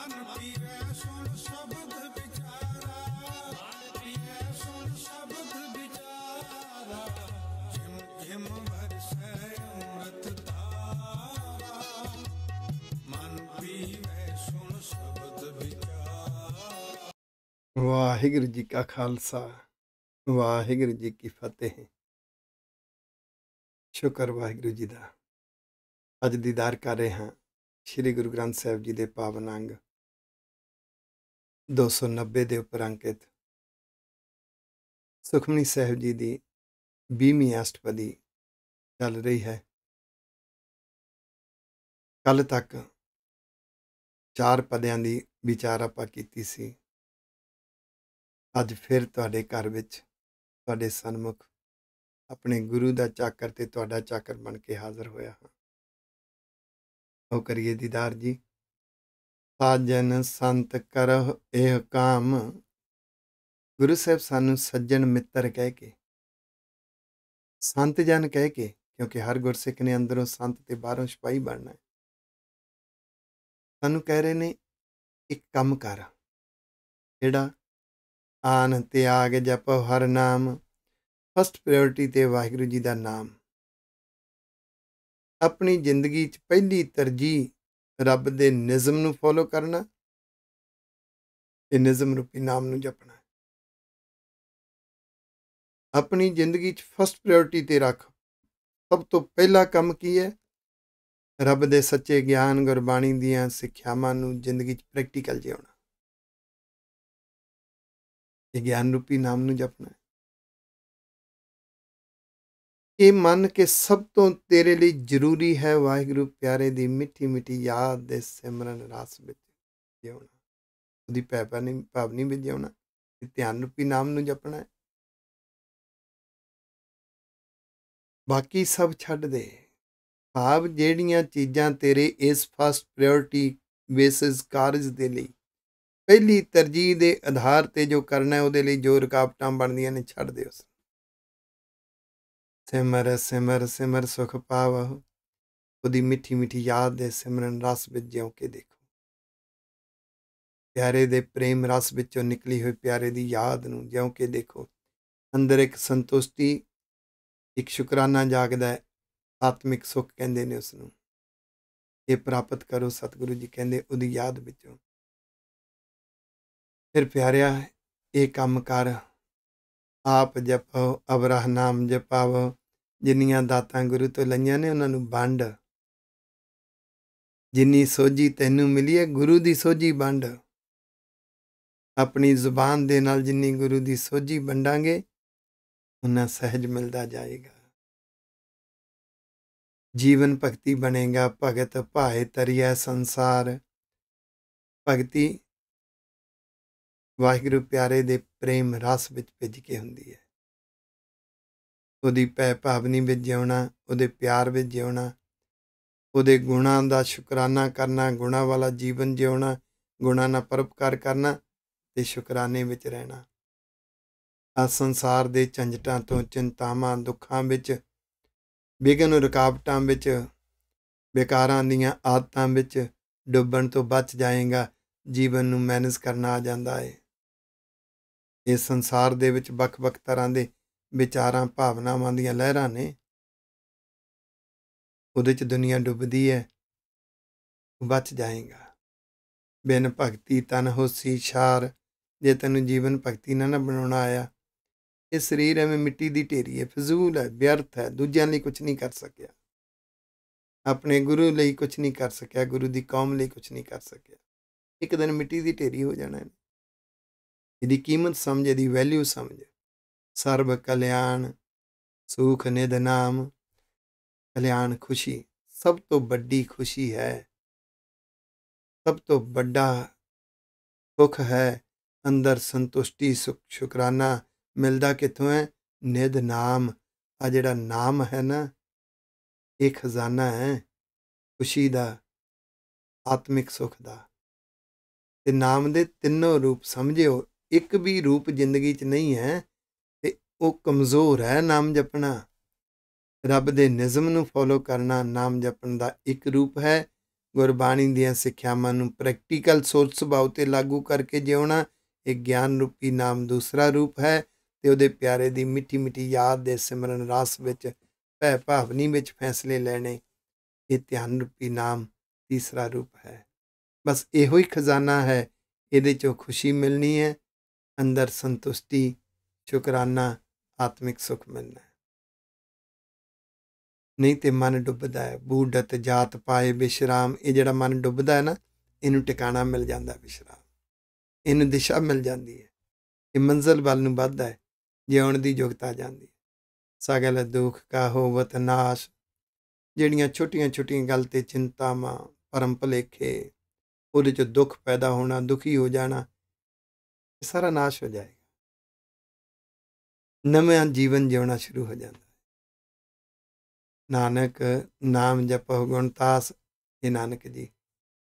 ਸੁਣ ਸ਼ਬਦ ਵਿਚਾਰਾ ਸੁਣ ਸ਼ਬਦ ਵਿਚਾਰਾ ਵਰਸੈ ਸੁਣ ਸ਼ਬਦ ਵਿਚਾਰਾ ਵਾਹਿਗੁਰੂ ਜੀ ਕਾ ਖਾਲਸਾ ਵਾਹਿਗੁਰੂ ਜੀ ਕੀ ਫਤਿਹ ਸ਼ੁਕਰ ਵਾਹਿਗੁਰੂ ਜੀ ਦਾ ਅੱਜ ਦੀਦਾਰ ਕਰ ਰਹੇ ਹਾਂ ਸ੍ਰੀ ਗੁਰੂ ਗ੍ਰੰਥ ਸਾਹਿਬ ਜੀ ਦੇ ਪਾਵਨ ਅੰਗ 290 ਦੇ ਉੱਪਰ ਅੰਕਿਤ ਸੁਖਮਨੀ ਸਾਹਿਬ ਜੀ ਦੀ 20ਵੀਂ ਅਸ਼ਟਪਦੀ ਚੱਲ ਰਹੀ ਹੈ ਕੱਲ ਤੱਕ ਚਾਰ ਪਦਿਆਂ ਦੀ ਵਿਚਾਰ ਆਪਾਂ ਕੀਤੀ ਸੀ ਅੱਜ ਫਿਰ ਤੁਹਾਡੇ ਘਰ ਵਿੱਚ ਤੁਹਾਡੇ ਸਨਮੁਖ ਆਪਣੇ ਗੁਰੂ ਦਾ ਚਾਕਰ ਤੇ ਤੁਹਾਡਾ ਚਾਕਰ ਬਣ ਕੇ ਹਾਜ਼ਰ ਹੋਇਆ ਹਾਂ ਉਹ ਕਰੀਏ ਦੀਦਾਰ ਜੀ ਸਾਜਨ ਸੰਤ ਕਰਹ ਇਹ ਕਾਮ ਗੁਰੂ ਸਾਹਿਬ ਸਾਨੂੰ ਸੱਜਣ ਮਿੱਤਰ ਕਹਿ ਕੇ ਸੰਤ ਜਨ ਕਹਿ ਕੇ ਕਿਉਂਕਿ ਹਰ ਗੁਰਸਿੱਖ ਨੇ ਅੰਦਰੋਂ ਸੰਤ ਤੇ ਬਾਹਰੋਂ ਸਿਪਾਹੀ ਬਣਨਾ ਹੈ ਸਾਨੂੰ ਕਹਿ ਰਹੇ ਨੇ ਇੱਕ ਕੰਮ ਕਰ ਜਿਹੜਾ ਆਨ ਤਿਆਗ ਜਪ ਹਰ ਨਾਮ ਫਸਟ ਪ੍ਰਾਇੋਰਟੀ ਤੇ ਵਾਹਿਗੁਰੂ ਜੀ ਦਾ ਨਾਮ ਆਪਣੀ ਜ਼ਿੰਦਗੀ 'ਚ ਪਹਿਲੀ ਤਰਜੀਹ ਰੱਬ ਦੇ ਨਿਜ਼ਮ ਨੂੰ ਫੋਲੋ ਕਰਨਾ ਤੇ ਨਿਜ਼ਮ ਰੂਪੀ ਨਾਮ ਨੂੰ ਜਪਣਾ ਆਪਣੀ ਜ਼ਿੰਦਗੀ 'ਚ ਫਸਟ ਪ੍ਰਾਇੋਰਟੀ ਤੇ ਰੱਖ ਸਭ ਤੋਂ ਪਹਿਲਾ ਕੰਮ ਕੀ ਹੈ ਰੱਬ ਦੇ ਸੱਚੇ ਗਿਆਨ ਗੁਰਬਾਣੀ ਦੀਆਂ ਸਿੱਖਿਆਵਾਂ ਨੂੰ ਜ਼ਿੰਦਗੀ 'ਚ ਪ੍ਰੈਕਟੀਕਲ ਜਿਉਣਾ ਇਹ ਗਿਆਨ ਰੂਪੀ ਨਾਮ ਨੂੰ ਜਪਣਾ ਇਹ ਮੰਨ ਕੇ ਸਭ ਤੋਂ ਤੇਰੇ ਲਈ ਜ਼ਰੂਰੀ ਹੈ ਵਾਹਿਗੁਰੂ ਪਿਆਰੇ ਦੀ ਮਿੱਠੀ ਮਿੱਠੀ ਯਾਦ ਦੇ ਸਿਮਰਨ ਰਸ ਵਿੱਚ ਜਿਉਣਾ ਉਹਦੀ ਪੈ ਨਹੀਂ ਭਾਵਨੀ ਵਿੱਚ ਜਿਉਣਾ ਧਿਆਨ ਰੂਪੀ ਨਾਮ ਨੂੰ ਜਪਣਾ ਹੈ ਬਾਕੀ ਸਭ ਛੱਡ ਦੇ ਭਾਵ ਜਿਹੜੀਆਂ ਚੀਜ਼ਾਂ ਤੇਰੇ ਇਸ ਫਸਟ ਪ੍ਰਾਇੋਰਟੀ ਬੇਸਿਸ ਕਾਰਜ ਦੇ ਲਈ ਪਹਿਲੀ ਤਰਜੀਹ ਦੇ ਆਧਾਰ ਤੇ ਜੋ ਕਰਨਾ ਹੈ ਉਹਦੇ ਲਈ ਜੋ ਰੁਕਾਵਟਾਂ ਬਣਦੀਆਂ ਨੇ ਛੱਡ ਦੇ ਉਸ ਸਿਮਰ ਸਿਮਰ ਸਿਮਰ ਸੁਖ ਪਾਵਹੁ ਉਹਦੀ ਮਿੱਠੀ ਮਿੱਠੀ ਯਾਦ ਦੇ ਸਿਮਰਨ ਰਸ ਵਿੱਚ ਜਿਉ ਕੇ ਦੇਖੋ ਪਿਆਰੇ ਦੇ ਪ੍ਰੇਮ ਰਸ ਵਿੱਚੋਂ ਨਿਕਲੀ ਹੋਈ ਪਿਆਰੇ ਦੀ ਯਾਦ ਨੂੰ ਜਿਉ ਕੇ ਦੇਖੋ ਅੰਦਰ ਇੱਕ ਸੰਤੁਸ਼ਟੀ ਇੱਕ ਸ਼ੁਕਰਾਨਾ ਜਾਗਦਾ ਹੈ ਆਤਮਿਕ ਸੁਖ ਕਹਿੰਦੇ ਨੇ ਉਸ ਨੂੰ ਇਹ ਪ੍ਰਾਪਤ ਕਰੋ ਸਤਿਗੁਰੂ ਜੀ ਕਹਿੰਦੇ ਉਹਦੀ ਯਾਦ ਵਿੱਚੋਂ ਫਿਰ ਪਿਆਰਿਆ ਇਹ ਕੰਮ ਕਰ ਆਪ ਜਪੋ ਅਬਰਾਹ ਨਾਮ ਜਪਾਵੋ ਜਿੰਨੀਆਂ ਦਾਤਾਂ ਗੁਰੂ ਤੋਂ ਲਈਆਂ ਨੇ ਉਹਨਾਂ ਨੂੰ ਵੰਡ ਜਿੰਨੀ ਸੋਝੀ ਤੈਨੂੰ ਮਿਲੀ ਹੈ ਗੁਰੂ ਦੀ ਸੋਝੀ ਵੰਡ ਆਪਣੀ ਜ਼ੁਬਾਨ ਦੇ ਨਾਲ ਜਿੰਨੀ ਗੁਰੂ ਦੀ ਸੋਝੀ ਵੰਡਾਂਗੇ ਉਹਨਾਂ ਸਹਿਜ ਮਿਲਦਾ ਜਾਏਗਾ ਜੀਵਨ ਭਗਤੀ ਬਣੇਗਾ ਭਗਤ ਭਾਏ ਤਰੀਏ ਸੰਸਾਰ ਭਗਤੀ ਵਾਹਿਗੁਰੂ ਪਿਆਰੇ ਦੇ ਪ੍ਰੇਮ ਰਸ ਵਿੱਚ ਭਿੱਜ ਕੇ ਹੁੰਦੀ ਹੈ ਉਹਦੀ ਪੈ ਭਾਵਨੀ ਵਿੱਚ ਜਿਉਣਾ ਉਹਦੇ ਪਿਆਰ ਵਿੱਚ ਜਿਉਣਾ ਉਹਦੇ ਗੁਣਾਂ ਦਾ ਸ਼ੁਕਰਾਨਾ ਕਰਨਾ ਗੁਣਾ ਵਾਲਾ ਜੀਵਨ ਜਿਉਣਾ ਗੁਣਾ ਨਾਲ ਪਰਪਕਾਰ ਕਰਨਾ ਤੇ ਸ਼ੁਕਰਾਨੇ ਵਿੱਚ ਰਹਿਣਾ ਆ ਸੰਸਾਰ ਦੇ ਚੰਜਟਾਂ ਤੋਂ ਚਿੰਤਾਵਾਂ ਦੁੱਖਾਂ ਵਿੱਚ ਬਿਗਨ ਰੁਕਾਵਟਾਂ ਵਿੱਚ ਬੇਕਾਰਾਂ ਦੀਆਂ ਆਦਤਾਂ ਵਿੱਚ ਡੁੱਬਣ ਤੋਂ ਬਚ ਜਾਏਗਾ ਜੀਵਨ ਨੂੰ ਮੈਨੇਜ ਕਰਨਾ ਆ ਜਾਂਦਾ ਹੈ ਇਸ ਸੰਸਾਰ ਦੇ ਵਿੱਚ ਵੱਖ-ਵੱਖ ਤਰ੍ਹਾਂ ਦੇ ਵਿਚਾਰਾਂ ਭਾਵਨਾਵਾਂ ਦੀਆਂ ਲਹਿਰਾਂ ਨੇ ਉਹਦੇ 'ਚ ਦੁਨੀਆ ਡੁੱਬਦੀ ਹੈ ਬਚ ਜਾਏਗਾ ਬਿਨ ਭਗਤੀ ਤਨ ਹੋਸੀ ਛਾਰ ਜੇ ਤੈਨੂੰ ਜੀਵਨ ਭਗਤੀ ਨਾਲ ਨਾ ਬਣਾਉਣਾ ਆਇਆ ਇਹ ਸਰੀਰ ਐਵੇਂ ਮਿੱਟੀ ਦੀ ਢੇਰੀ ਹੈ ਫਜ਼ੂਲ ਹੈ ਬਿਅਰਥ ਹੈ ਦੂਜਿਆਂ ਲਈ ਕੁਝ ਨਹੀਂ ਕਰ ਸਕਿਆ ਆਪਣੇ ਗੁਰੂ ਲਈ ਕੁਝ ਨਹੀਂ ਕਰ ਸਕਿਆ ਗੁਰੂ ਦੀ ਕੌਮ ਲਈ ਕੁਝ ਨਹੀਂ ਕਰ ਸਕਿਆ ਇੱਕ ਦਿਨ ਮਿੱਟੀ ਦੀ ਢੇਰੀ ਹੋ ਜਾਣਾ ਹੈ ਇਹਦੀ ਕੀਮਤ ਸਮਝੇ ਦੀ ਵੈਲਿਊ ਸਮਝੇ ਸਰਬ ਕਲਿਆਣ ਸੁਖ ਨਿਦ ਨਾਮ ਕਲਿਆਣ ਖੁਸ਼ੀ ਸਭ ਤੋਂ ਵੱਡੀ ਖੁਸ਼ੀ ਹੈ ਸਭ ਤੋਂ ਵੱਡਾ ਸੁਖ ਹੈ ਅੰਦਰ ਸੰਤੁਸ਼ਟੀ ਸੁਖ ਸ਼ੁਕਰਾਨਾ ਮਿਲਦਾ ਕਿਥੋਂ ਹੈ ਨਿਦ ਨਾਮ ਆ ਜਿਹੜਾ ਨਾਮ ਹੈ ਨਾ ਇਹ ਖਜ਼ਾਨਾ ਹੈ ਖੁਸ਼ੀ ਦਾ ਆਤਮਿਕ ਸੁਖ ਦਾ ਤੇ ਨਾਮ ਦੇ ਤਿੰਨੋਂ ਰੂਪ ਸਮਝਿਓ ਇੱਕ ਵੀ ਰੂਪ ਜ਼ਿੰਦਗੀ 'ਚ ਨਹੀਂ ਹੈ ਉਹ ਕਮਜ਼ੋਰ ਹੈ ਨਾਮ ਜਪਣਾ ਰੱਬ ਦੇ ਨਿਯਮ ਨੂੰ ਫੋਲੋ ਕਰਨਾ ਨਾਮ ਜਪਣ ਦਾ ਇੱਕ ਰੂਪ ਹੈ ਗੁਰਬਾਣੀ ਦੀਆਂ ਸਿੱਖਿਆਵਾਂ ਨੂੰ ਪ੍ਰੈਕਟੀਕਲ ਸੋਚ ਸੁਭਾਅ ਤੇ ਲਾਗੂ ਕਰਕੇ ਜਿਉਣਾ ਇਹ ਗਿਆਨ ਰੂਪੀ ਨਾਮ ਦੂਸਰਾ ਰੂਪ ਹੈ ਤੇ ਉਹਦੇ ਪਿਆਰੇ ਦੀ ਮਿੱਠੀ ਮਿੱਠੀ ਯਾਦ ਦੇ ਸਿਮਰਨ ਰਾਸ ਵਿੱਚ ਭੈ ਭਾਵਨੀ ਵਿੱਚ ਫੈਸਲੇ ਲੈਣੇ ਇਹ ਧਿਆਨ ਰੂਪੀ ਨਾਮ ਤੀਸਰਾ ਰੂਪ ਹੈ ਬਸ ਇਹੋ ਹੀ ਖਜ਼ਾਨਾ ਹੈ ਇਹਦੇ ਚੋਂ ਖੁਸ਼ੀ ਮਿਲਣੀ ਹੈ ਅੰਦਰ ਸੰਤੁਸ਼ਟੀ ਸ਼ੁਕਰਾਨਾ ਆਤਮਿਕ ਸੁਖ ਮਿਲਣਾ ਨਹੀਂ ਤੇ ਮਨ ਡੁੱਬਦਾ ਹੈ ਬੂਢਤ ਜਾਤ ਪਾਏ ਬਿਸ਼ਰਾਮ ਇਹ ਜਿਹੜਾ ਮਨ ਡੁੱਬਦਾ ਹੈ ਨਾ ਇਹਨੂੰ ਟਿਕਾਣਾ ਮਿਲ ਜਾਂਦਾ ਬਿਸ਼ਰਾਮ ਇਹਨੂੰ ਦਿਸ਼ਾ ਮਿਲ ਜਾਂਦੀ ਹੈ ਇਹ ਮੰਜ਼ਲ ਵੱਲ ਨੂੰ ਵੱਧਦਾ ਹੈ ਜਿਉਣ ਦੀ ਯੋਗਤਾ ਜਾਂਦੀ ਹੈ ਸਗਲ ਦੁੱਖ ਕਾ ਹੋਵਤ ਨਾਸ਼ ਜਿਹੜੀਆਂ ਛੋਟੀਆਂ-ਛੋਟੀਆਂ ਗੱਲ ਤੇ ਚਿੰਤਾਵਾਂ ਪਰਮ ਭਲੇਖੇ ਉਹਦੇ ਚ ਦੁੱਖ ਪੈਦਾ ਹੋਣਾ ਦੁਖੀ ਹੋ ਜਾਣਾ ਸਾਰਾ ਨਾਸ਼ ਹੋ ਜਾਏ ਨਵਾਂ ਜੀਵਨ ਜਿਉਣਾ ਸ਼ੁਰੂ ਹੋ ਜਾਂਦਾ ਹੈ ਨਾਨਕ ਨਾਮ ਜਪੋ ਗੁਣ ਤਾਸ ਇਹ ਨਾਨਕ ਜੀ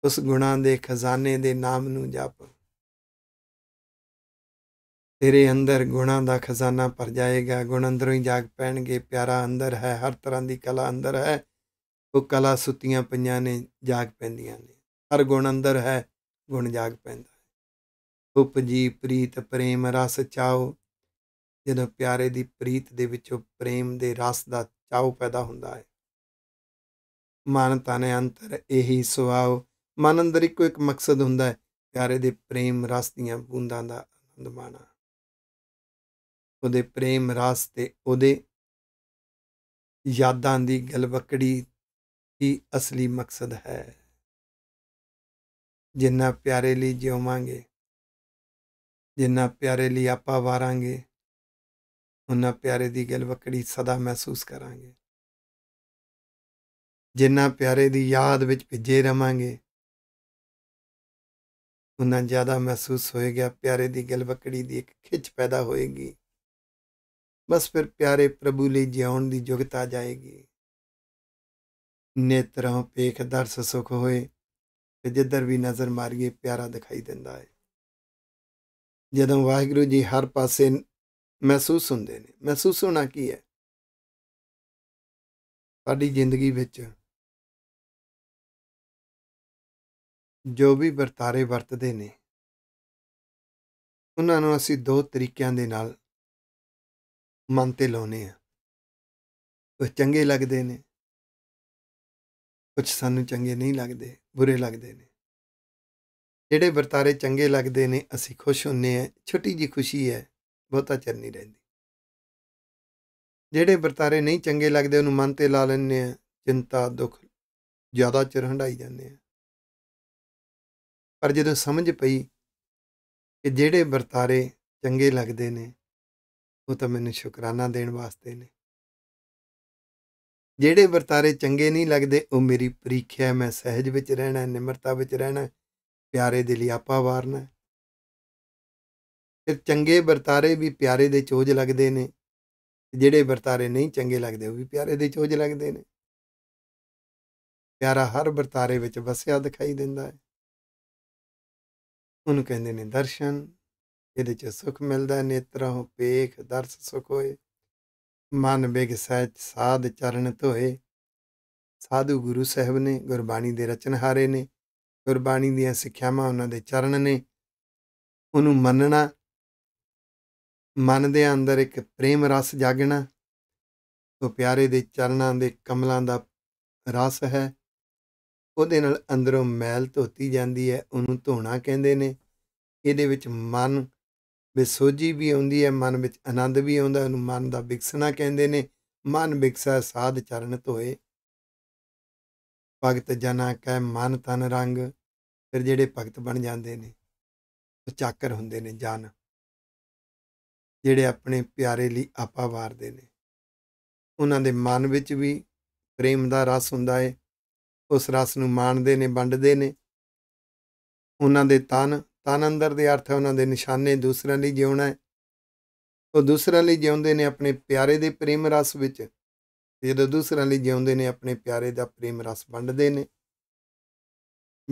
ਉਸ ਗੁਣਾ ਦੇ ਖਜ਼ਾਨੇ ਦੇ ਨਾਮ ਨੂੰ ਜਪ ਤੇਰੇ ਅੰਦਰ ਗੁਣਾ ਦਾ ਖਜ਼ਾਨਾ ਭਰ ਜਾਏਗਾ ਗੁਣ ਅੰਦਰੋਂ ਹੀ ਜਾਗ ਪੈਣਗੇ ਪਿਆਰਾ ਅੰਦਰ ਹੈ ਹਰ ਤਰ੍ਹਾਂ ਦੀ ਕਲਾ ਅੰਦਰ ਹੈ ਉਹ ਕਲਾ ਸੁੱਤੀਆਂ ਪੰਜਾਂ ਨੇ ਜਾਗ ਪੈਂਦੀਆਂ ਨੇ ਹਰ ਗੁਣ ਅੰਦਰ ਹੈ ਗੁਣ ਜਾਗ ਪੈਂਦਾ ਹੈ ਉਪਜੀ ਪ੍ਰੀਤ ਪ੍ਰੇਮ ਰਸ ਚਾਓ ਜਦੋਂ ਪਿਆਰੇ ਦੀ ਪ੍ਰੀਤ ਦੇ ਵਿੱਚੋਂ ਪ੍ਰੇਮ ਦੇ ਰਸ ਦਾ ਚਾਉ ਪੈਦਾ ਹੁੰਦਾ ਹੈ ਮਨ ਤਨ ਅੰਤਰ ਇਹੀ ਸੁਆਉ ਮਨ ਅੰਦਰ ਇੱਕੋ ਇੱਕ ਮਕਸਦ ਹੁੰਦਾ ਹੈ ਪਿਆਰੇ ਦੇ ਪ੍ਰੇਮ ਰਸ ਦੀਆਂ ਬੂੰਦਾਂ ਦਾ ਆਨੰਦ ਮਾਣਾ ਉਹਦੇ ਪ੍ਰੇਮ ਰਸ ਤੇ ਉਹਦੇ ਯਾਦਾਂ ਦੀ ਗਲਵਕੜੀ ਹੀ ਅਸਲੀ ਮਕਸਦ ਹੈ ਜਿੰਨਾ ਪਿਆਰੇ ਲਈ ਜਿਉਵਾਂਗੇ ਜਿੰਨਾ ਪਿਆਰੇ ਲਈ ਆਪਾਂ ਵਾਰਾਂਗੇ ਉਹਨਾਂ ਪਿਆਰੇ ਦੀ ਵਕੜੀ ਸਦਾ ਮਹਿਸੂਸ ਕਰਾਂਗੇ ਜਿੰਨਾ ਪਿਆਰੇ ਦੀ ਯਾਦ ਵਿੱਚ ਭਿੱਜੇ ਰਵਾਂਗੇ ਉਹਨਾਂ ਜ਼ਿਆਦਾ ਮਹਿਸੂਸ ਹੋਏਗਾ ਪਿਆਰੇ ਦੀ ਵਕੜੀ ਦੀ ਇੱਕ ਖਿੱਚ ਪੈਦਾ ਹੋਏਗੀ ਬਸ ਫਿਰ ਪਿਆਰੇ ਪ੍ਰਭੂ ਲਈ ਜਿਉਣ ਦੀ ਯੋਗਤਾ ਜਾਏਗੀ ਨੇਤਰਾਂ ਪੇਖ ਦਰਸ ਸੁਖ ਹੋਏ ਤੇ ਜਿੱਧਰ ਵੀ ਨਜ਼ਰ ਮਾਰੀਏ ਪਿਆਰਾ ਦਿਖਾਈ ਦਿੰਦਾ ਹੈ ਜਦੋਂ ਵਾਹਿਗੁਰੂ ਜੀ ਹਰ ਪਾਸੇ ਮਹਿਸੂਸ ਹੁੰਦੇ ਨੇ ਮਹਿਸੂਸ ਹੋਣਾ ਕੀ ਹੈ ਸਾਡੀ ਜ਼ਿੰਦਗੀ ਵਿੱਚ ਜੋ ਵੀ ਵਰਤਾਰੇ ਵਰਤਦੇ ਨੇ ਉਹਨਾਂ ਨੂੰ ਅਸੀਂ ਦੋ ਤਰੀਕਿਆਂ ਦੇ ਨਾਲ ਮਨ ਤੇ ਲਾਉਨੇ ਆ ਉਹ ਚੰਗੇ ਲੱਗਦੇ ਨੇ ਕੁਝ ਸਾਨੂੰ ਚੰਗੇ ਨਹੀਂ ਲੱਗਦੇ ਬੁਰੇ ਲੱਗਦੇ ਨੇ ਜਿਹੜੇ ਵਰਤਾਰੇ ਚੰਗੇ ਲੱਗਦੇ ਨੇ ਅਸੀਂ ਖੁਸ਼ ਹੁੰਨੇ ਆ ਛੋਟੀ ਜੀ ਖੁਸ਼ੀ ਹੈ ਬਹੁਤਾ ਚਿਰ ਨਹੀਂ ਰਹਿੰਦੀ ਜਿਹੜੇ ਵਰਤਾਰੇ ਨਹੀਂ ਚੰਗੇ ਲੱਗਦੇ ਉਹਨੂੰ ਮਨ ਤੇ ਲਾ ਲੈਂਦੇ ਆ ਚਿੰਤਾ ਦੁੱਖ ਜ਼ਿਆਦਾ ਚਿਰ ਹੰਡਾਈ ਜਾਂਦੇ ਆ ਪਰ ਜਦੋਂ ਸਮਝ ਪਈ ਕਿ ਜਿਹੜੇ ਵਰਤਾਰੇ ਚੰਗੇ ਲੱਗਦੇ ਨੇ ਉਹ ਤਾਂ ਮੈਨੂੰ ਸ਼ੁਕਰਾਨਾ ਦੇਣ ਵਾਸਤੇ ਨੇ ਜਿਹੜੇ ਵਰਤਾਰੇ ਚੰਗੇ ਨਹੀਂ ਲੱਗਦੇ ਉਹ ਮੇਰੀ ਪ੍ਰੀਖਿਆ ਮੈਂ ਸਹਿਜ ਵਿੱਚ ਰਹਿਣਾ ਨਿਮਰਤਾ ਵਿੱਚ ਰਹਿਣਾ ਪਿਆਰੇ ਦੇ ਲਈ ਆਪਾ ਵਾਰਨਾ ਫਿਰ ਚੰਗੇ ਵਰਤਾਰੇ ਵੀ ਪਿਆਰੇ ਦੇ ਚੋਜ ਲੱਗਦੇ ਨੇ ਜਿਹੜੇ ਵਰਤਾਰੇ ਨਹੀਂ ਚੰਗੇ ਲੱਗਦੇ ਉਹ ਵੀ ਪਿਆਰੇ ਦੇ ਚੋਜ ਲੱਗਦੇ ਨੇ ਪਿਆਰਾ ਹਰ ਵਰਤਾਰੇ ਵਿੱਚ ਵਸਿਆ ਦਿਖਾਈ ਦਿੰਦਾ ਹੈ ਉਹਨੂੰ ਕਹਿੰਦੇ ਨੇ ਦਰਸ਼ਨ ਇਹਦੇ ਚ ਸੁਖ ਮਿਲਦਾ ਨੇਤਰਾ ਹੋ ਪੇਖ ਦਰਸ ਸੁਖ ਹੋਏ ਮਨ ਬਿਗ ਸਹਿਜ ਸਾਧ ਚਰਨ ਧੋਏ ਸਾਧੂ ਗੁਰੂ ਸਾਹਿਬ ਨੇ ਗੁਰਬਾਣੀ ਦੇ ਰਚਨਹਾਰੇ ਨੇ ਗੁਰਬਾਣੀ ਦੀਆਂ ਸਿੱਖਿਆਵਾਂ ਉਹਨਾਂ ਦੇ ਚਰਨ ਨੇ ਉਹਨੂੰ ਮੰਨਣਾ ਮਨ ਦੇ ਅੰਦਰ ਇੱਕ ਪ੍ਰੇਮ ਰਸ ਜਾਗਣਾ ਉਹ ਪਿਆਰੇ ਦੇ ਚਰਨਾਂ ਦੇ ਕਮਲਾਂ ਦਾ ਰਸ ਹੈ ਉਹਦੇ ਨਾਲ ਅੰਦਰੋਂ ਮੈਲ ਧੋਤੀ ਜਾਂਦੀ ਹੈ ਉਹਨੂੰ ਧੋਣਾ ਕਹਿੰਦੇ ਨੇ ਇਹਦੇ ਵਿੱਚ ਮਨ ਵਿਸੋਜੀ ਵੀ ਆਉਂਦੀ ਹੈ ਮਨ ਵਿੱਚ ਆਨੰਦ ਵੀ ਆਉਂਦਾ ਉਹਨੂੰ ਮਨ ਦਾ ਵਿਕਸਣਾ ਕਹਿੰਦੇ ਨੇ ਮਨ ਵਿਕਸਾ ਸਾਧ ਚਰਨ ਧੋਏ ਭਗਤ ਜਨਾ ਕੈ ਮਨ ਤਨ ਰੰਗ ਫਿਰ ਜਿਹੜੇ ਭਗਤ ਬਣ ਜਾਂਦੇ ਨੇ ਉਹ ਚਾਕਰ ਹੁੰਦੇ ਨੇ ਜਨ ਜਿਹੜੇ ਆਪਣੇ ਪਿਆਰੇ ਲਈ ਆਪਾ ਵਾਰਦੇ ਨੇ ਉਹਨਾਂ ਦੇ ਮਨ ਵਿੱਚ ਵੀ ਪ੍ਰੇਮ ਦਾ ਰਸ ਹੁੰਦਾ ਏ ਉਸ ਰਸ ਨੂੰ ਮਾਣਦੇ ਨੇ ਵੰਡਦੇ ਨੇ ਉਹਨਾਂ ਦੇ ਤਨ ਤਨ ਅੰਦਰ ਦੇ ਅਰਥ ਹੈ ਉਹਨਾਂ ਦੇ ਨਿਸ਼ਾਨੇ ਦੂਸਰਿਆਂ ਲਈ ਜਿਉਣਾ ਹੈ ਉਹ ਦੂਸਰਿਆਂ ਲਈ ਜਿਉਂਦੇ ਨੇ ਆਪਣੇ ਪਿਆਰੇ ਦੇ ਪ੍ਰੇਮ ਰਸ ਵਿੱਚ ਜਿਹੜੇ ਦੂਸਰਿਆਂ ਲਈ ਜਿਉਂਦੇ ਨੇ ਆਪਣੇ ਪਿਆਰੇ ਦਾ ਪ੍ਰੇਮ ਰਸ ਵੰਡਦੇ ਨੇ